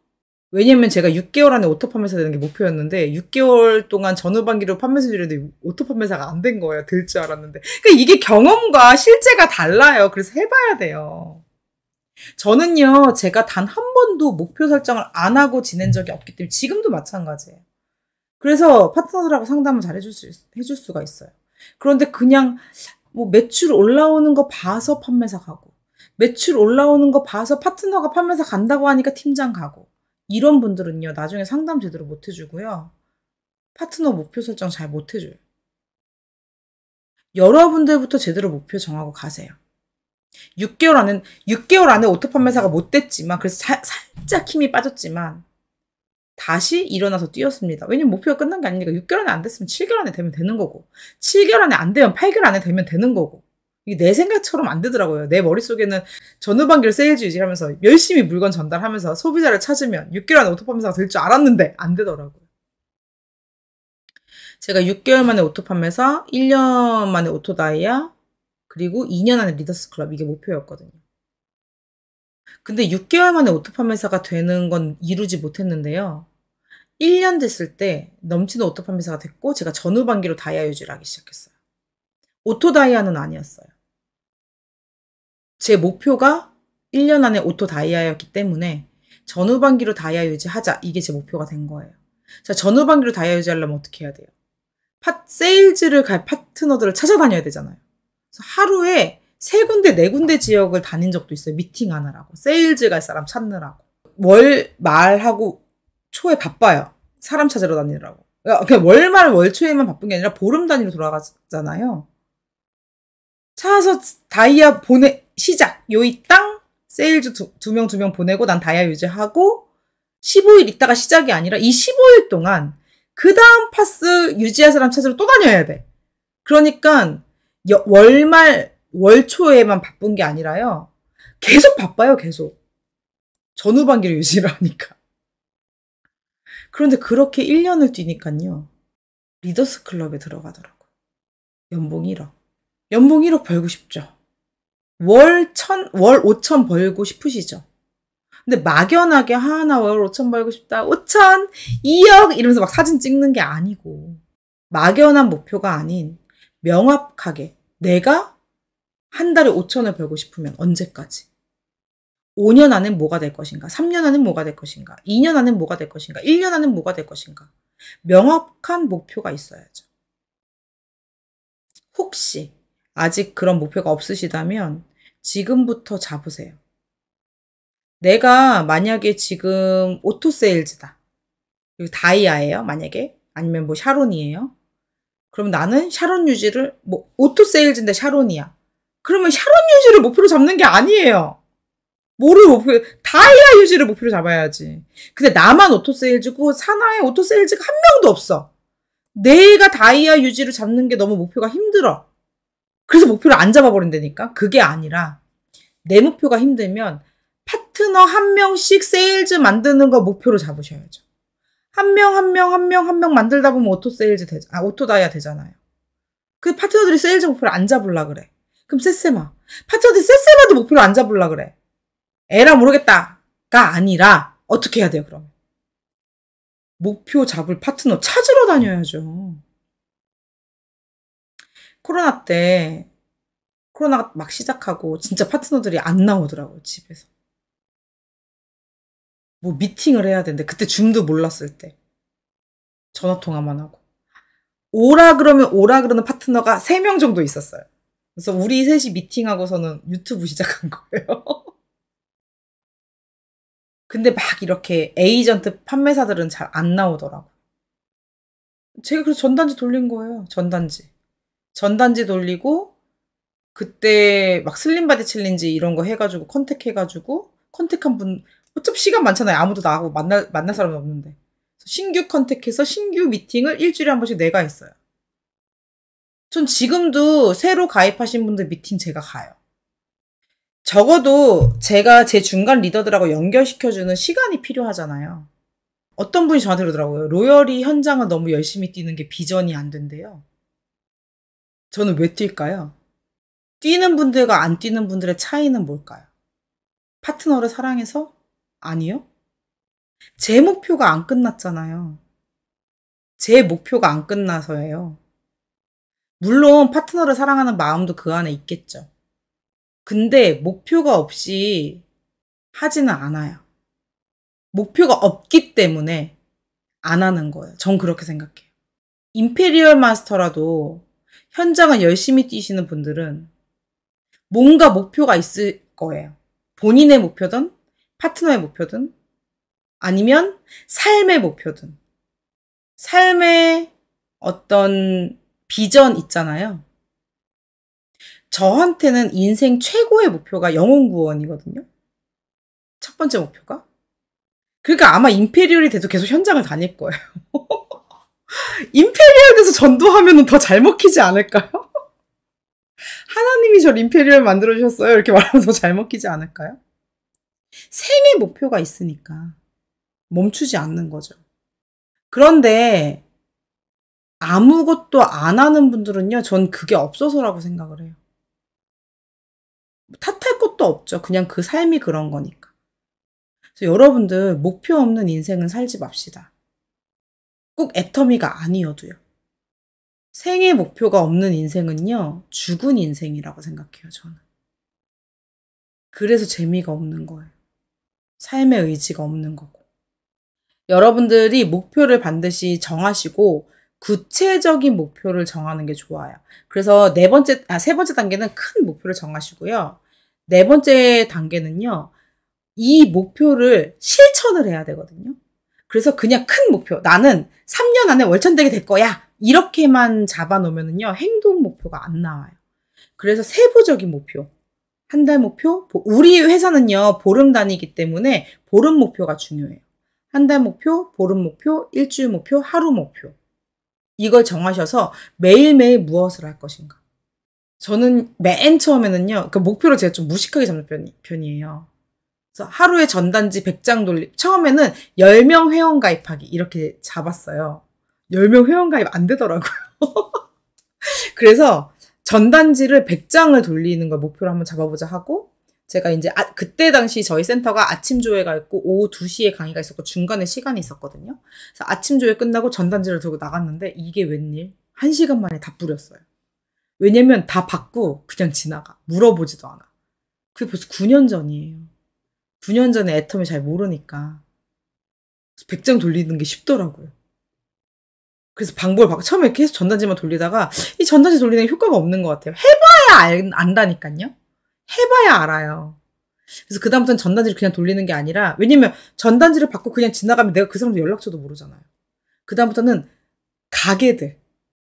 S1: 왜냐면 제가 6개월 안에 오토 판매사 되는 게 목표였는데 6개월 동안 전후반기로 판매사 줄였는데 오토 판매사가 안 된 거예요. 될 줄 알았는데. 그러니까 이게 경험과 실제가 달라요. 그래서 해봐야 돼요. 저는요, 제가 단 한 번도 목표 설정을 안 하고 지낸 적이 없기 때문에 지금도 마찬가지예요. 그래서 파트너들하고 상담을 잘 해줄 수, 해줄 수가 있어요. 그런데 그냥 뭐 매출 올라오는 거 봐서 판매사 가고, 매출 올라오는 거 봐서 파트너가 판매사 간다고 하니까 팀장 가고, 이런 분들은요, 나중에 상담 제대로 못 해주고요. 파트너 목표 설정 잘 못 해줘요. 여러분들부터 제대로 목표 정하고 가세요. 6개월 안에, 6개월 안에 오토 판매사가 못 됐지만, 그래서 사, 살짝 힘이 빠졌지만, 다시 일어나서 뛰었습니다. 왜냐면 목표가 끝난 게 아니니까 6개월 안에 안 됐으면 7개월 안에 되면 되는 거고, 7개월 안에 안 되면 8개월 안에 되면 되는 거고, 이게 내 생각처럼 안 되더라고요. 내 머릿속에는 전후반기를 세일즈유지 하면서 열심히 물건 전달하면서 소비자를 찾으면 6개월 안에 오토 판매사가 될 줄 알았는데 안 되더라고요. 제가 6개월 만에 오토 판매사, 1년 만에 오토 다이아, 그리고 2년 안에 리더스 클럽 이게 목표였거든요. 근데 6개월 만에 오토 판매사가 되는 건 이루지 못했는데요. 1년 됐을 때 넘치는 오토 판매사가 됐고 제가 전후반기로 다이아 유지를 하기 시작했어요. 오토 다이아는 아니었어요. 제 목표가 1년 안에 오토 다이아였기 때문에 전후반기로 다이아 유지하자. 이게 제 목표가 된 거예요. 자, 전후반기로 다이아 유지하려면 어떻게 해야 돼요? 파, 세일즈를 갈 파트너들을 찾아다녀야 되잖아요. 그래서 하루에 세 군데, 네 군데 지역을 다닌 적도 있어요. 미팅 하느라고. 세일즈 갈 사람 찾느라고. 월, 말하고 초에 바빠요. 사람 찾으러 다니느라고. 그러니까 월말, 월초에만 바쁜 게 아니라 보름 단위로 돌아가잖아요. 찾아서 다이아 보내, 시작 요이 땅 세일즈 두 명 두 명 보내고 난 다이아 유지하고 15일 있다가 시작이 아니라 이 15일 동안 그 다음 파스 유지할 사람 찾으러 또 다녀야 돼. 그러니까 여, 월말 월초에만 바쁜 게 아니라요. 계속 바빠요, 계속. 전후반기를 유지를 하니까. 그런데 그렇게 1년을 뛰니까요. 리더스 클럽에 들어가더라고요. 연봉 1억. 연봉 1억 벌고 싶죠. 월 천, 월 5천 벌고 싶으시죠? 근데 막연하게 하나 월 5천 벌고 싶다. 5천, 2억 이러면서 막 사진 찍는 게 아니고 막연한 목표가 아닌 명확하게 내가 한 달에 5천을 벌고 싶으면 언제까지? 5년 안에 뭐가 될 것인가? 3년 안에 뭐가 될 것인가? 2년 안에 뭐가 될 것인가? 1년 안에 뭐가 될 것인가? 명확한 목표가 있어야죠. 혹시 아직 그런 목표가 없으시다면 지금부터 잡으세요. 내가 만약에 지금 오토세일즈다. 여기 다이아예요, 만약에. 아니면 뭐 샤론이에요. 그럼 나는 샤론 유지를, 뭐, 오토세일즈인데 샤론이야. 그러면 샤론 유지를 목표로 잡는 게 아니에요. 뭐를 목표, 다이아 유지를 목표로 잡아야지. 근데 나만 오토세일즈고 사나에 오토세일즈가 한 명도 없어. 내가 다이아 유지를 잡는 게 너무 목표가 힘들어. 그래서 목표를 안 잡아버린다니까? 그게 아니라 내 목표가 힘들면 파트너 한 명씩 세일즈 만드는 거 목표로 잡으셔야죠. 한 명, 한 명, 한 명, 한 명 만들다 보면 오토 세일즈 되자, 아, 오토 다이아 되잖아요. 그 파트너들이 세일즈 목표를 안 잡으려 그래. 그럼 세세마. 파트너들이 세세마도 목표를 안 잡으려 그래. 에라 모르겠다가 아니라 어떻게 해야 돼요, 그럼? 목표 잡을 파트너 찾으러 다녀야죠. 코로나 때 코로나가 막 시작하고 진짜 파트너들이 안 나오더라고요, 집에서. 뭐 미팅을 해야 되는데 그때 줌도 몰랐을 때 전화 통화만 하고 오라 그러면 오라 그러는 파트너가 3명 정도 있었어요. 그래서 우리 셋이 미팅하고서는 유튜브 시작한 거예요. [LAUGHS] 근데 막 이렇게 에이전트 판매사들은 잘 안 나오더라고. 요 제가 그래서 전단지 돌린 거예요. 전단지. 전단지 돌리고 그때 막 슬림바디 챌린지 이런 거 해가지고 컨택해가지고 컨택한 분 어차피 시간 많잖아요. 아무도 나하고 만날 만날 사람 없는데 신규 컨택해서 신규 미팅을 일주일에 한 번씩 내가 했어요. 전 지금도 새로 가입하신 분들 미팅 제가 가요. 적어도 제가 제 중간 리더들하고 연결시켜주는 시간이 필요하잖아요. 어떤 분이 저한테 그러더라고요. 로열이 현장은 너무 열심히 뛰는 게 비전이 안 된대요. 저는 왜 뛸까요? 뛰는 분들과 안 뛰는 분들의 차이는 뭘까요? 파트너를 사랑해서? 아니요? 제 목표가 안 끝났잖아요. 제 목표가 안 끝나서예요. 물론 파트너를 사랑하는 마음도 그 안에 있겠죠. 근데 목표가 없이 하지는 않아요. 목표가 없기 때문에 안 하는 거예요. 전 그렇게 생각해요. 임페리얼 마스터라도 현장을 열심히 뛰시는 분들은 뭔가 목표가 있을 거예요. 본인의 목표든 파트너의 목표든 아니면 삶의 목표든 삶의 어떤 비전 있잖아요. 저한테는 인생 최고의 목표가 영혼 구원이거든요. 첫 번째 목표가. 그러니까 아마 임페리얼이 돼도 계속 현장을 다닐 거예요. [LAUGHS] 임페리얼에서 전도하면 더 잘 먹히지 않을까요? [LAUGHS] 하나님이 저 임페리얼 만들어주셨어요. 이렇게 말하면 더 잘 먹히지 않을까요? 생의 목표가 있으니까 멈추지 않는 거죠. 그런데 아무것도 안 하는 분들은요, 전 그게 없어서라고 생각을 해요. 탓할 것도 없죠. 그냥 그 삶이 그런 거니까. 그래서 여러분들, 목표 없는 인생은 살지 맙시다. 꼭 애터미가 아니어도요. 생애 목표가 없는 인생은요, 죽은 인생이라고 생각해요, 저는. 그래서 재미가 없는 거예요. 삶의 의지가 없는 거고. 여러분들이 목표를 반드시 정하시고, 구체적인 목표를 정하는 게 좋아요. 그래서 네 번째, 아, 세 번째 단계는 큰 목표를 정하시고요. 네 번째 단계는요, 이 목표를 실천을 해야 되거든요. 그래서 그냥 큰 목표. 나는 3년 안에 월천되게 될 거야. 이렇게만 잡아놓으면요. 행동 목표가 안 나와요. 그래서 세부적인 목표. 한 달 목표? 우리 회사는요, 보름 단위이기 때문에 보름 목표가 중요해요. 한 달 목표, 보름 목표, 일주일 목표, 하루 목표. 이걸 정하셔서 매일매일 무엇을 할 것인가. 저는 맨 처음에는요, 그 목표를 제가 좀 무식하게 잡는 편이, 편이에요. 그래서 하루에 전단지 100장 돌리 처음에는 10명 회원 가입하기 이렇게 잡았어요. 10명 회원 가입 안 되더라고요. [LAUGHS] 그래서 전단지를 100장을 돌리는 걸 목표로 한번 잡아보자 하고 제가 이제 아, 그때 당시 저희 센터가 아침 조회가 있고 오후 2시에 강의가 있었고 중간에 시간이 있었거든요. 그래서 아침 조회 끝나고 전단지를 들고 나갔는데 이게 웬일? 1시간 만에 다 뿌렸어요. 왜냐면 다 받고 그냥 지나가. 물어보지도 않아. 그게 벌써 9년 전이에요. 9년 전에 애텀을 잘 모르니까. 100장 돌리는 게 쉽더라고요. 그래서 방법을 막 처음에 계속 전단지만 돌리다가 이 전단지 돌리는 게 효과가 없는 것 같아요. 해봐야 알, 안, 다니까요 해봐야 알아요. 그래서 그다음부터는 전단지를 그냥 돌리는 게 아니라 왜냐면 전단지를 받고 그냥 지나가면 내가 그 사람도 연락처도 모르잖아요. 그다음부터는 가게들.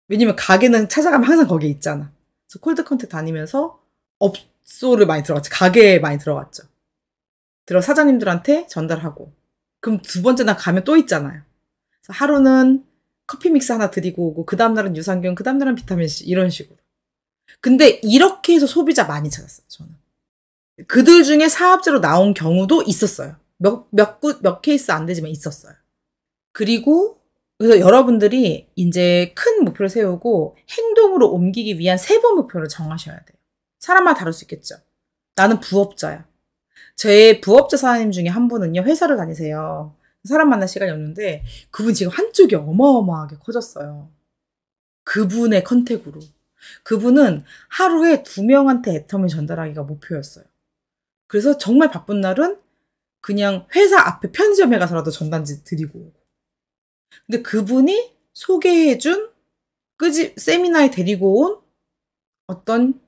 S1: 왜냐면 가게는 찾아가면 항상 거기에 있잖아. 그래서 콜드 컨택 다니면서 업소를 많이 들어갔죠. 가게에 많이 들어갔죠. 들어 사장님들한테 전달하고 그럼 두 번째 날 가면 또 있잖아요. 하루는 커피 믹스 하나 드리고 오고 그 다음 날은 유산균, 그 다음 날은 비타민 C 이런 식으로. 근데 이렇게 해서 소비자 많이 찾았어요. 저는 그들 중에 사업자로 나온 경우도 있었어요. 몇 몇몇 몇, 몇 케이스 안 되지만 있었어요. 그리고 그래서 여러분들이 이제 큰 목표를 세우고 행동으로 옮기기 위한 세부 목표를 정하셔야 돼요. 사람마다 다를 수 있겠죠. 나는 부업자야. 제 부업자 사장님 중에 한 분은요, 회사를 다니세요. 사람 만날 시간이 없는데, 그분 지금 한쪽이 어마어마하게 커졌어요. 그분의 컨택으로. 그분은 하루에 두 명한테 애텀을 전달하기가 목표였어요. 그래서 정말 바쁜 날은 그냥 회사 앞에 편의점에 가서라도 전단지 드리고. 근데 그분이 소개해준 끄집 세미나에 데리고 온 어떤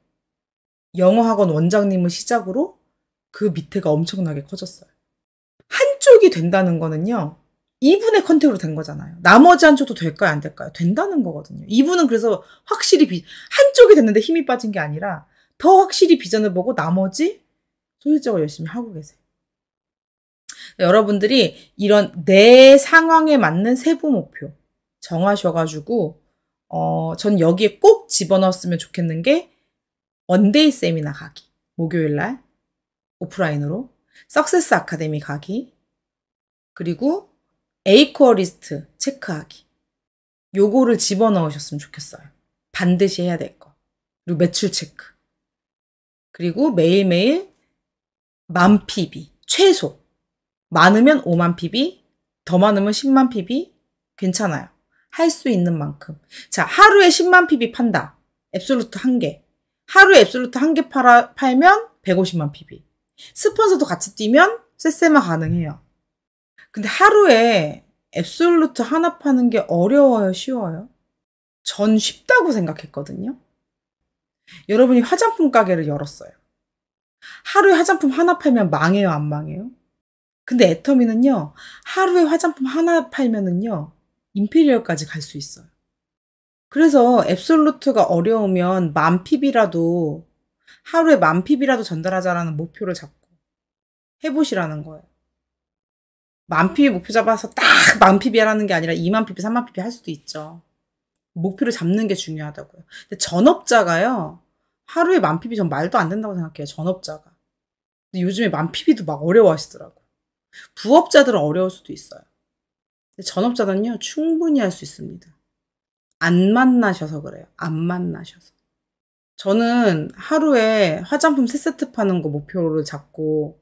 S1: 영어학원 원장님을 시작으로 그 밑에가 엄청나게 커졌어요. 한쪽이 된다는 거는요. 2분의 컨택으로 된 거잖아요. 나머지 한쪽도 될까요? 안 될까요? 된다는 거거든요. 2분은 그래서 확실히 비, 한쪽이 됐는데 힘이 빠진 게 아니라 더 확실히 비전을 보고 나머지 소적으로 열심히 하고 계세요. 여러분들이 이런 내 상황에 맞는 세부 목표 정하셔가지고 어, 전 여기에 꼭 집어넣었으면 좋겠는 게 원데이 세미나 가기 목요일날 오프라인으로 석세스 아카데미 가기 그리고 에이코어리스트 체크하기 요거를 집어넣으셨으면 좋겠어요. 반드시 해야 될 거. 그리고 매출 체크. 그리고 매일매일 만 PB 최소 많으면 5만 PB 더 많으면 10만 PB 괜찮아요. 할 수 있는 만큼. 자, 하루에 10만 PB 판다. 앱솔루트 한 개. 하루에 앱솔루트 한 개팔 팔면 150만 PB. 스폰서도 같이 뛰면 세세마 가능해요. 근데 하루에 앱솔루트 하나 파는 게 어려워요, 쉬워요? 전 쉽다고 생각했거든요. 여러분이 화장품 가게를 열었어요. 하루에 화장품 하나 팔면 망해요, 안 망해요? 근데 애터미는요, 하루에 화장품 하나 팔면은요, 인페리얼까지갈 수 있어요. 그래서 앱솔루트가 어려우면 만 핍이라도 하루에 만 핍이라도 전달하자라는 목표를 잡고 해보시라는 거예요. 만 핍이 목표 잡아서 딱만 핍이 하라는 게 아니라 2만 핍이, 3만 핍이 할 수도 있죠. 목표를 잡는 게 중요하다고요. 근데 전업자가요. 하루에 만 핍이 전 말도 안 된다고 생각해요. 전업자가. 근데 요즘에 만 핍이도 막 어려워하시더라고. 부업자들은 어려울 수도 있어요. 근데 전업자는요. 충분히 할 수 있습니다. 안 만나셔서 그래요. 안 만나셔서. 저는 하루에 화장품 세세트 파는 거 목표로 잡고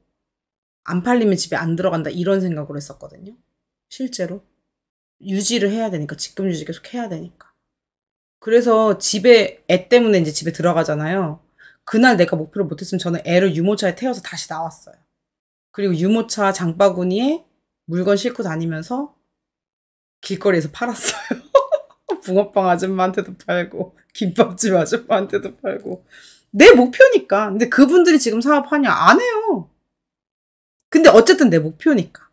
S1: 안 팔리면 집에 안 들어간다 이런 생각으로 했었거든요. 실제로. 유지를 해야 되니까 직금 유지 계속 해야 되니까. 그래서 집에 애 때문에 이제 집에 들어가잖아요. 그날 내가 목표를 못했으면 저는 애를 유모차에 태워서 다시 나왔어요. 그리고 유모차 장바구니에 물건 싣고 다니면서 길거리에서 팔았어요. 붕어빵 아줌마한테도 팔고 [LAUGHS] 김밥집 아줌마한테도 팔고 내 목표니까. 근데 그분들이 지금 사업하냐? 안 해요. 근데 어쨌든 내 목표니까.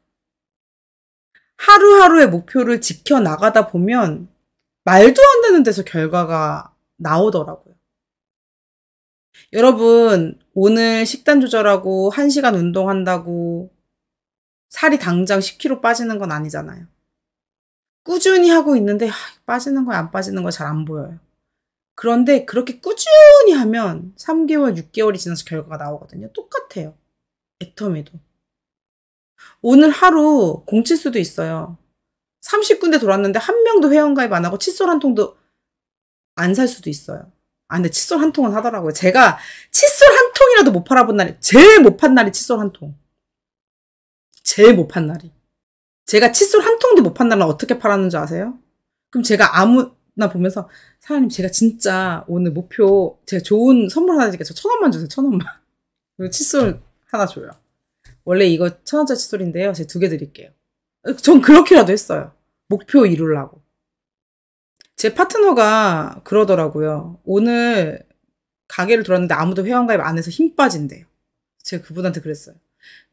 S1: 하루하루의 목표를 지켜나가다 보면 말도 안 되는 데서 결과가 나오더라고요. 여러분, 오늘 식단 조절하고 1시간 운동한다고 살이 당장 10kg 빠지는 건 아니잖아요. 꾸준히 하고 있는데 빠지는 거야 안 빠지는 거야잘 안 보여요. 그런데 그렇게 꾸준히 하면 3개월, 6개월이 지나서 결과가 나오거든요. 똑같아요. 애터미도. 오늘 하루 공칠수도 있어요. 30군데 돌았는데 한 명도 회원가입 안 하고 칫솔 한 통도 안 살 수도 있어요. 아, 근데 칫솔 한 통은 하더라고요. 제가 칫솔 한 통이라도 못 팔아본 날이, 제일 못 판 날이 칫솔 한 통. 제일 못 판 날이. 제가 칫솔 한 통도 못 판다면 어떻게 팔았는지 아세요? 그럼 제가 아무나 보면서 사장님 제가 진짜 오늘 목표 제가 좋은 선물 하나 드릴게요. 저 천 원만 주세요. 천 원만. [LAUGHS] 그리고 칫솔 하나 줘요. 원래 이거 천 원짜리 칫솔인데요. 제가 두 개 드릴게요. 어, 전 그렇게라도 했어요. 목표 이룰려고제 파트너가 그러더라고요. 오늘 가게를 돌았는데 아무도 회원가입 안 해서 힘 빠진대요. 제가 그분한테 그랬어요.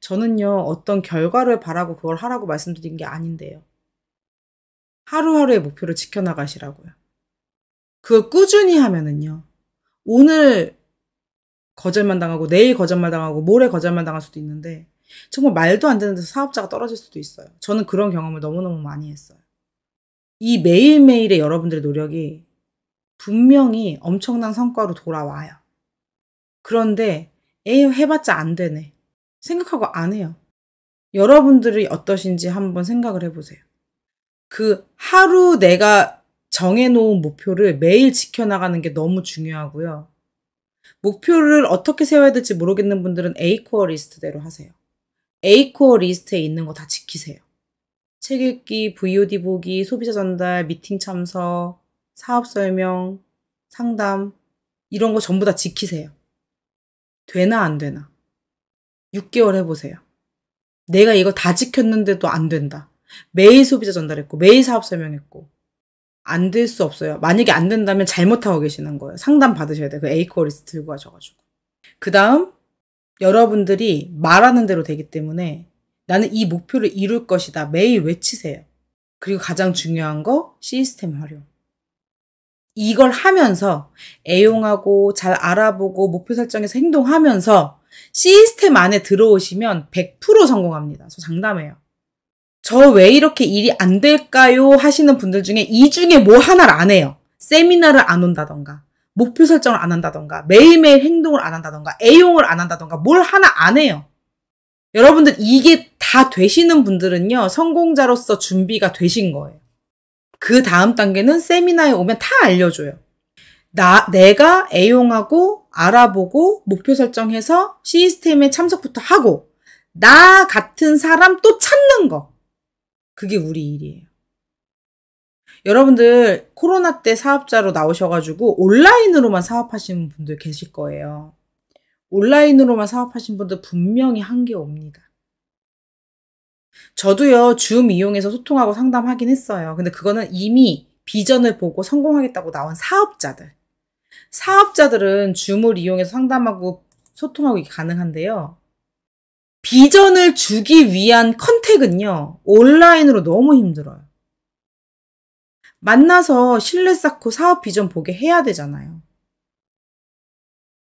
S1: 저는요, 어떤 결과를 바라고 그걸 하라고 말씀드린 게 아닌데요. 하루하루의 목표를 지켜나가시라고요. 그걸 꾸준히 하면은요, 오늘 거절만 당하고, 내일 거절만 당하고, 모레 거절만 당할 수도 있는데, 정말 말도 안 되는 데서 사업자가 떨어질 수도 있어요. 저는 그런 경험을 너무너무 많이 했어요. 이 매일매일의 여러분들의 노력이 분명히 엄청난 성과로 돌아와요. 그런데, 에이, 해봤자 안 되네. 생각하고 안 해요. 여러분들이 어떠신지 한번 생각을 해보세요. 그 하루 내가 정해놓은 목표를 매일 지켜나가는 게 너무 중요하고요. 목표를 어떻게 세워야 될지 모르겠는 분들은 에이코어 리스트대로 하세요. 에이코어 리스트에 있는 거 다 지키세요. 책 읽기, VOD 보기, 소비자 전달, 미팅 참석, 사업 설명, 상담, 이런 거 전부 다 지키세요. 되나 안 되나. 6개월 해보세요. 내가 이거 다 지켰는데도 안 된다. 매일 소비자 전달했고, 매일 사업 설명했고. 안 될 수 없어요. 만약에 안 된다면 잘못하고 계시는 거예요. 상담 받으셔야 돼요. 그에이코 리스트 들고 가셔가지고. 그 다음, 여러분들이 말하는 대로 되기 때문에 나는 이 목표를 이룰 것이다. 매일 외치세요. 그리고 가장 중요한 거, 시스템 활용. 이걸 하면서 애용하고 잘 알아보고 목표 설정에서 행동하면서 시스템 안에 들어오시면 100% 성공합니다. 저 장담해요. 저 왜 이렇게 일이 안 될까요? 하시는 분들 중에 이 중에 뭐 하나를 안 해요. 세미나를 안 온다던가, 목표 설정을 안 한다던가, 매일매일 행동을 안 한다던가, 애용을 안 한다던가, 뭘 하나 안 해요. 여러분들 이게 다 되시는 분들은요, 성공자로서 준비가 되신 거예요. 그 다음 단계는 세미나에 오면 다 알려줘요. 나, 내가 애용하고 알아보고 목표 설정해서 시스템에 참석부터 하고 나 같은 사람 또 찾는 거. 그게 우리 일이에요. 여러분들 코로나 때 사업자로 나오셔가지고 온라인으로만 사업하시는 분들 계실 거예요. 온라인으로만 사업하신 분들 분명히 한 게 옵니다. 저도요, 줌 이용해서 소통하고 상담하긴 했어요. 근데 그거는 이미 비전을 보고 성공하겠다고 나온 사업자들. 사업자들은 줌을 이용해서 상담하고 소통하고 이게 가능한데요. 비전을 주기 위한 컨택은요, 온라인으로 너무 힘들어요. 만나서 신뢰 쌓고 사업 비전 보게 해야 되잖아요.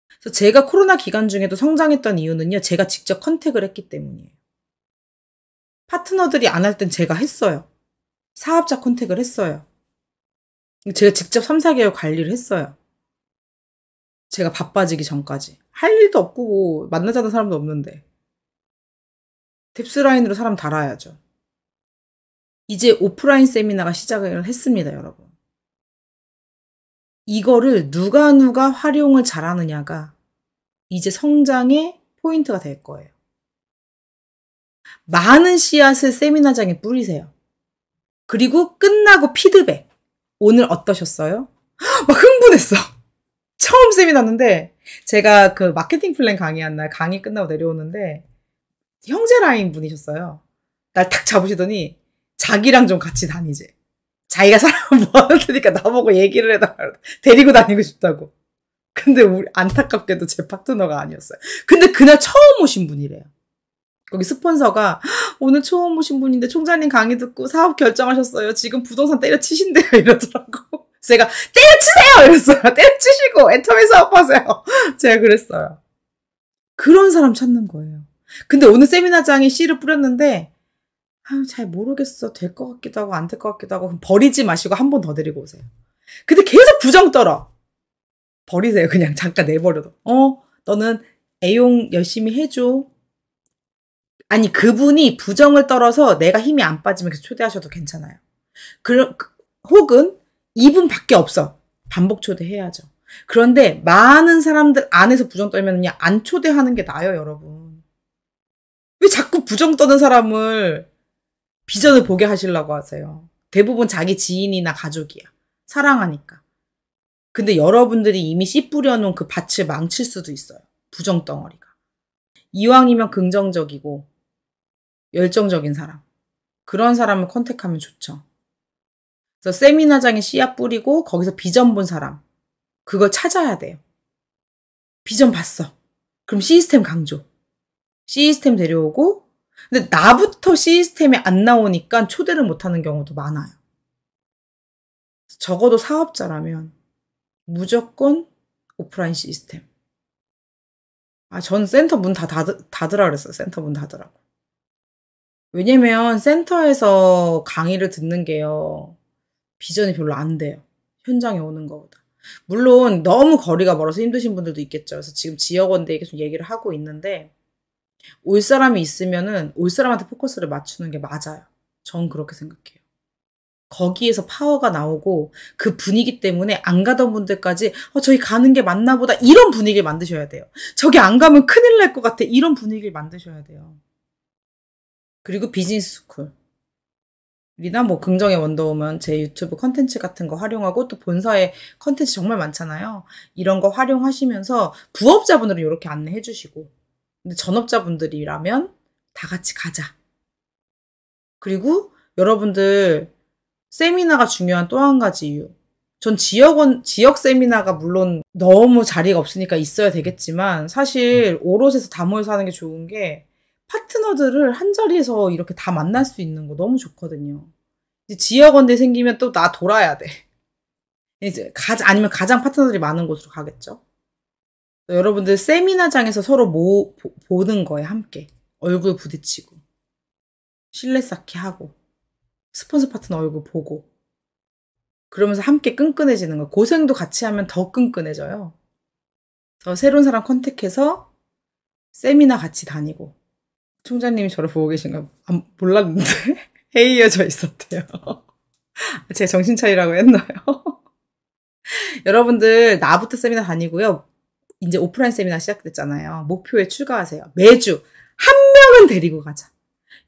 S1: 그래서 제가 코로나 기간 중에도 성장했던 이유는요, 제가 직접 컨택을 했기 때문이에요. 파트너들이 안 할 땐 제가 했어요. 사업자 컨택을 했어요. 제가 직접 3, 4개월 관리를 했어요. 제가 바빠지기 전까지. 할 일도 없고 만나자는 사람도 없는데. 뎁스라인으로 사람 달아야죠. 이제 오프라인 세미나가 시작을 했습니다, 여러분. 이거를 누가 누가 활용을 잘하느냐가 이제 성장의 포인트가 될 거예요. 많은 씨앗을 세미나장에 뿌리세요. 그리고 끝나고 피드백. 오늘 어떠셨어요? [GASPS] 막 흥분했어. 소름쌤이 났는데 제가 그 마케팅 플랜 강의한 날 강의 끝나고 내려오는데 형제 라인 분이셨어요. 날탁 잡으시더니 자기랑 좀 같이 다니지. 자기가 사람 [LAUGHS] 모아놓으니까 나보고 얘기를 해달라. 데리고 다니고 싶다고. 근데 우리 안타깝게도 제 파트너가 아니었어요. 근데 그날 처음 오신 분이래요. 거기 스폰서가 오늘 처음 오신 분인데 총장님 강의 듣고 사업 결정하셨어요. 지금 부동산 때려치신대요. [LAUGHS] 이러더라고. 제가 때려치세요! 이랬어요. [LAUGHS] 때려치시고 엔터맨 사업하세요. [LAUGHS] 제가 그랬어요. 그런 사람 찾는 거예요. 근데 오늘 세미나장이 씨를 뿌렸는데 아유 잘 모르겠어. 될 것 같기도 하고 안 될 것 같기도 하고 버리지 마시고 한 번 더 데리고 오세요. 근데 계속 부정 떨어. 버리세요. 그냥 잠깐 내버려둬. 어, 너는 애용 열심히 해줘. 아니 그분이 부정을 떨어서 내가 힘이 안 빠지면 계속 초대하셔도 괜찮아요. 그, 혹은 이분밖에 없어. 반복 초대해야죠. 그런데 많은 사람들 안에서 부정 떨면 안 초대하는 게 나아요, 여러분. 왜 자꾸 부정 떠는 사람을 비전을 보게 하시려고 하세요? 대부분 자기 지인이나 가족이야. 사랑하니까. 근데 여러분들이 이미 씨 뿌려놓은 그 밭을 망칠 수도 있어요. 부정 덩어리가. 이왕이면 긍정적이고 열정적인 사람. 그런 사람을 컨택하면 좋죠. 그래서 세미나장에 씨앗 뿌리고 거기서 비전 본 사람. 그거 찾아야 돼요. 비전 봤어. 그럼 시스템 강조. 시스템 데려오고, 근데 나부터 시스템이 안 나오니까 초대를 못 하는 경우도 많아요. 적어도 사업자라면 무조건 오프라인 시스템. 아, 전 센터 문 다 닫으라 그랬어요. 센터 문 닫으라고. 왜냐면 센터에서 강의를 듣는 게요. 비전이 별로 안 돼요. 현장에 오는 거보다. 물론 너무 거리가 멀어서 힘드신 분들도 있겠죠. 그래서 지금 지역원대에 계속 얘기를 하고 있는데 올 사람이 있으면은 올 사람한테 포커스를 맞추는 게 맞아요. 전 그렇게 생각해요. 거기에서 파워가 나오고 그 분위기 때문에 안 가던 분들까지 어, 저희 가는 게 맞나 보다 이런 분위기를 만드셔야 돼요. 저기 안 가면 큰일 날 것 같아 이런 분위기를 만드셔야 돼요. 그리고 비즈니스 스쿨. 리나뭐 긍정의 원더우먼 제 유튜브 컨텐츠 같은 거 활용하고 또 본사에 컨텐츠 정말 많잖아요. 이런 거 활용하시면서 부업자분들은 이렇게 안내해 주시고 근데 전업자분들이라면 다 같이 가자. 그리고 여러분들 세미나가 중요한 또 한 가지 이유. 전 지역원, 지역 세미나가 물론 너무 자리가 없으니까 있어야 되겠지만 사실 오롯에서 다 모여서 하는 게 좋은 게 파트너들을 한 자리에서 이렇게 다 만날 수 있는 거 너무 좋거든요. 이제 지역원대 생기면 또 나 돌아야 돼. 이제 가 아니면 가장 파트너들이 많은 곳으로 가겠죠. 여러분들 세미나장에서 서로 모, 보, 보는 거에 함께 얼굴 부딪히고 실내 쌓기 하고 스폰서 파트너 얼굴 보고 그러면서 함께 끈끈해지는 거. 고생도 같이 하면 더 끈끈해져요. 더 새로운 사람 컨택해서 세미나 같이 다니고 총장님이 저를 보고 계신가 안, 몰랐는데 [LAUGHS] 헤이어져 있었대요. [LAUGHS] 아, 제가 정신 차리라고 했나요? [LAUGHS] 여러분들 나부터 세미나 다니고요. 이제 오프라인 세미나 시작됐잖아요. 목표에 출가하세요. 매주 한 명은 데리고 가자.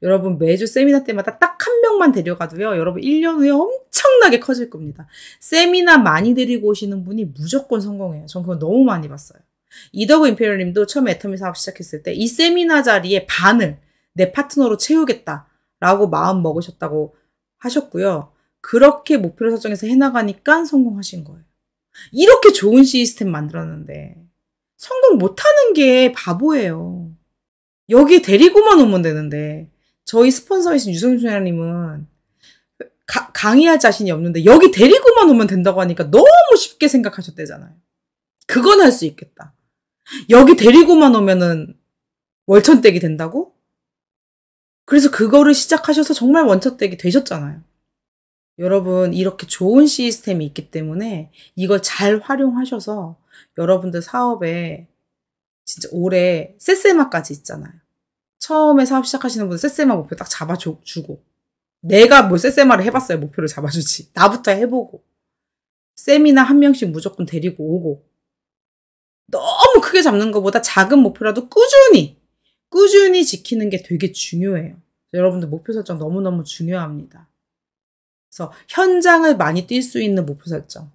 S1: 여러분 매주 세미나 때마다 딱 한 명만 데려가도요. 여러분 1년 후에 엄청나게 커질 겁니다. 세미나 많이 데리고 오시는 분이 무조건 성공해요. 전 그거 너무 많이 봤어요. 이더그 임페리얼님도 처음 애터미 사업 시작했을 때 이 세미나 자리에 반을 내 파트너로 채우겠다라고 마음 먹으셨다고 하셨고요. 그렇게 목표를 설정해서 해나가니까 성공하신 거예요. 이렇게 좋은 시스템 만들었는데 성공 못하는 게 바보예요. 여기에 데리고만 오면 되는데 저희 스폰서이신 유성준 소장님은 강의할 자신이 없는데 여기 데리고만 오면 된다고 하니까 너무 쉽게 생각하셨대잖아요. 그건 할 수 있겠다. 여기 데리고만 오면은 월천댁이 된다고? 그래서 그거를 시작하셔서 정말 원천댁이 되셨잖아요. 여러분, 이렇게 좋은 시스템이 있기 때문에 이걸 잘 활용하셔서 여러분들 사업에 진짜 올해 세세마까지 있잖아요. 처음에 사업 시작하시는 분은 세세마 목표 딱 잡아주고 내가 뭐 세세마를 해봤어요. 목표를 잡아주지. 나부터 해보고 세미나 한 명씩 무조건 데리고 오고 너무 크게 잡는 것보다 작은 목표라도 꾸준히, 꾸준히 지키는 게 되게 중요해요. 여러분들 목표 설정 너무너무 중요합니다. 그래서 현장을 많이 뛸 수 있는 목표 설정,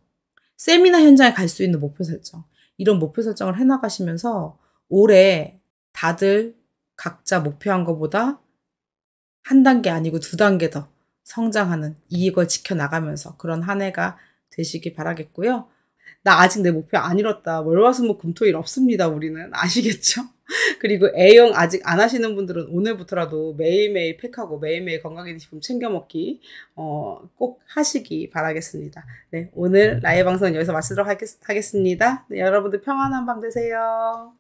S1: 세미나 현장에 갈 수 있는 목표 설정, 이런 목표 설정을 해나가시면서 올해 다들 각자 목표한 것보다 한 단계 아니고 두 단계 더 성장하는 이익을 지켜나가면서 그런 한 해가 되시길 바라겠고요. 나 아직 내 목표 안 이뤘다. 월화수목 뭐 뭐 금토일 없습니다. 우리는 아시겠죠? [LAUGHS] 그리고 A형 아직 안 하시는 분들은 오늘부터라도 매일매일 팩하고 매일매일 건강에 식품 챙겨 먹기 어, 꼭 하시기 바라겠습니다. 네, 오늘 네. 라이 방송 여기서 마치도록 하겠, 습니다 네, 여러분들 평안한 밤 되세요.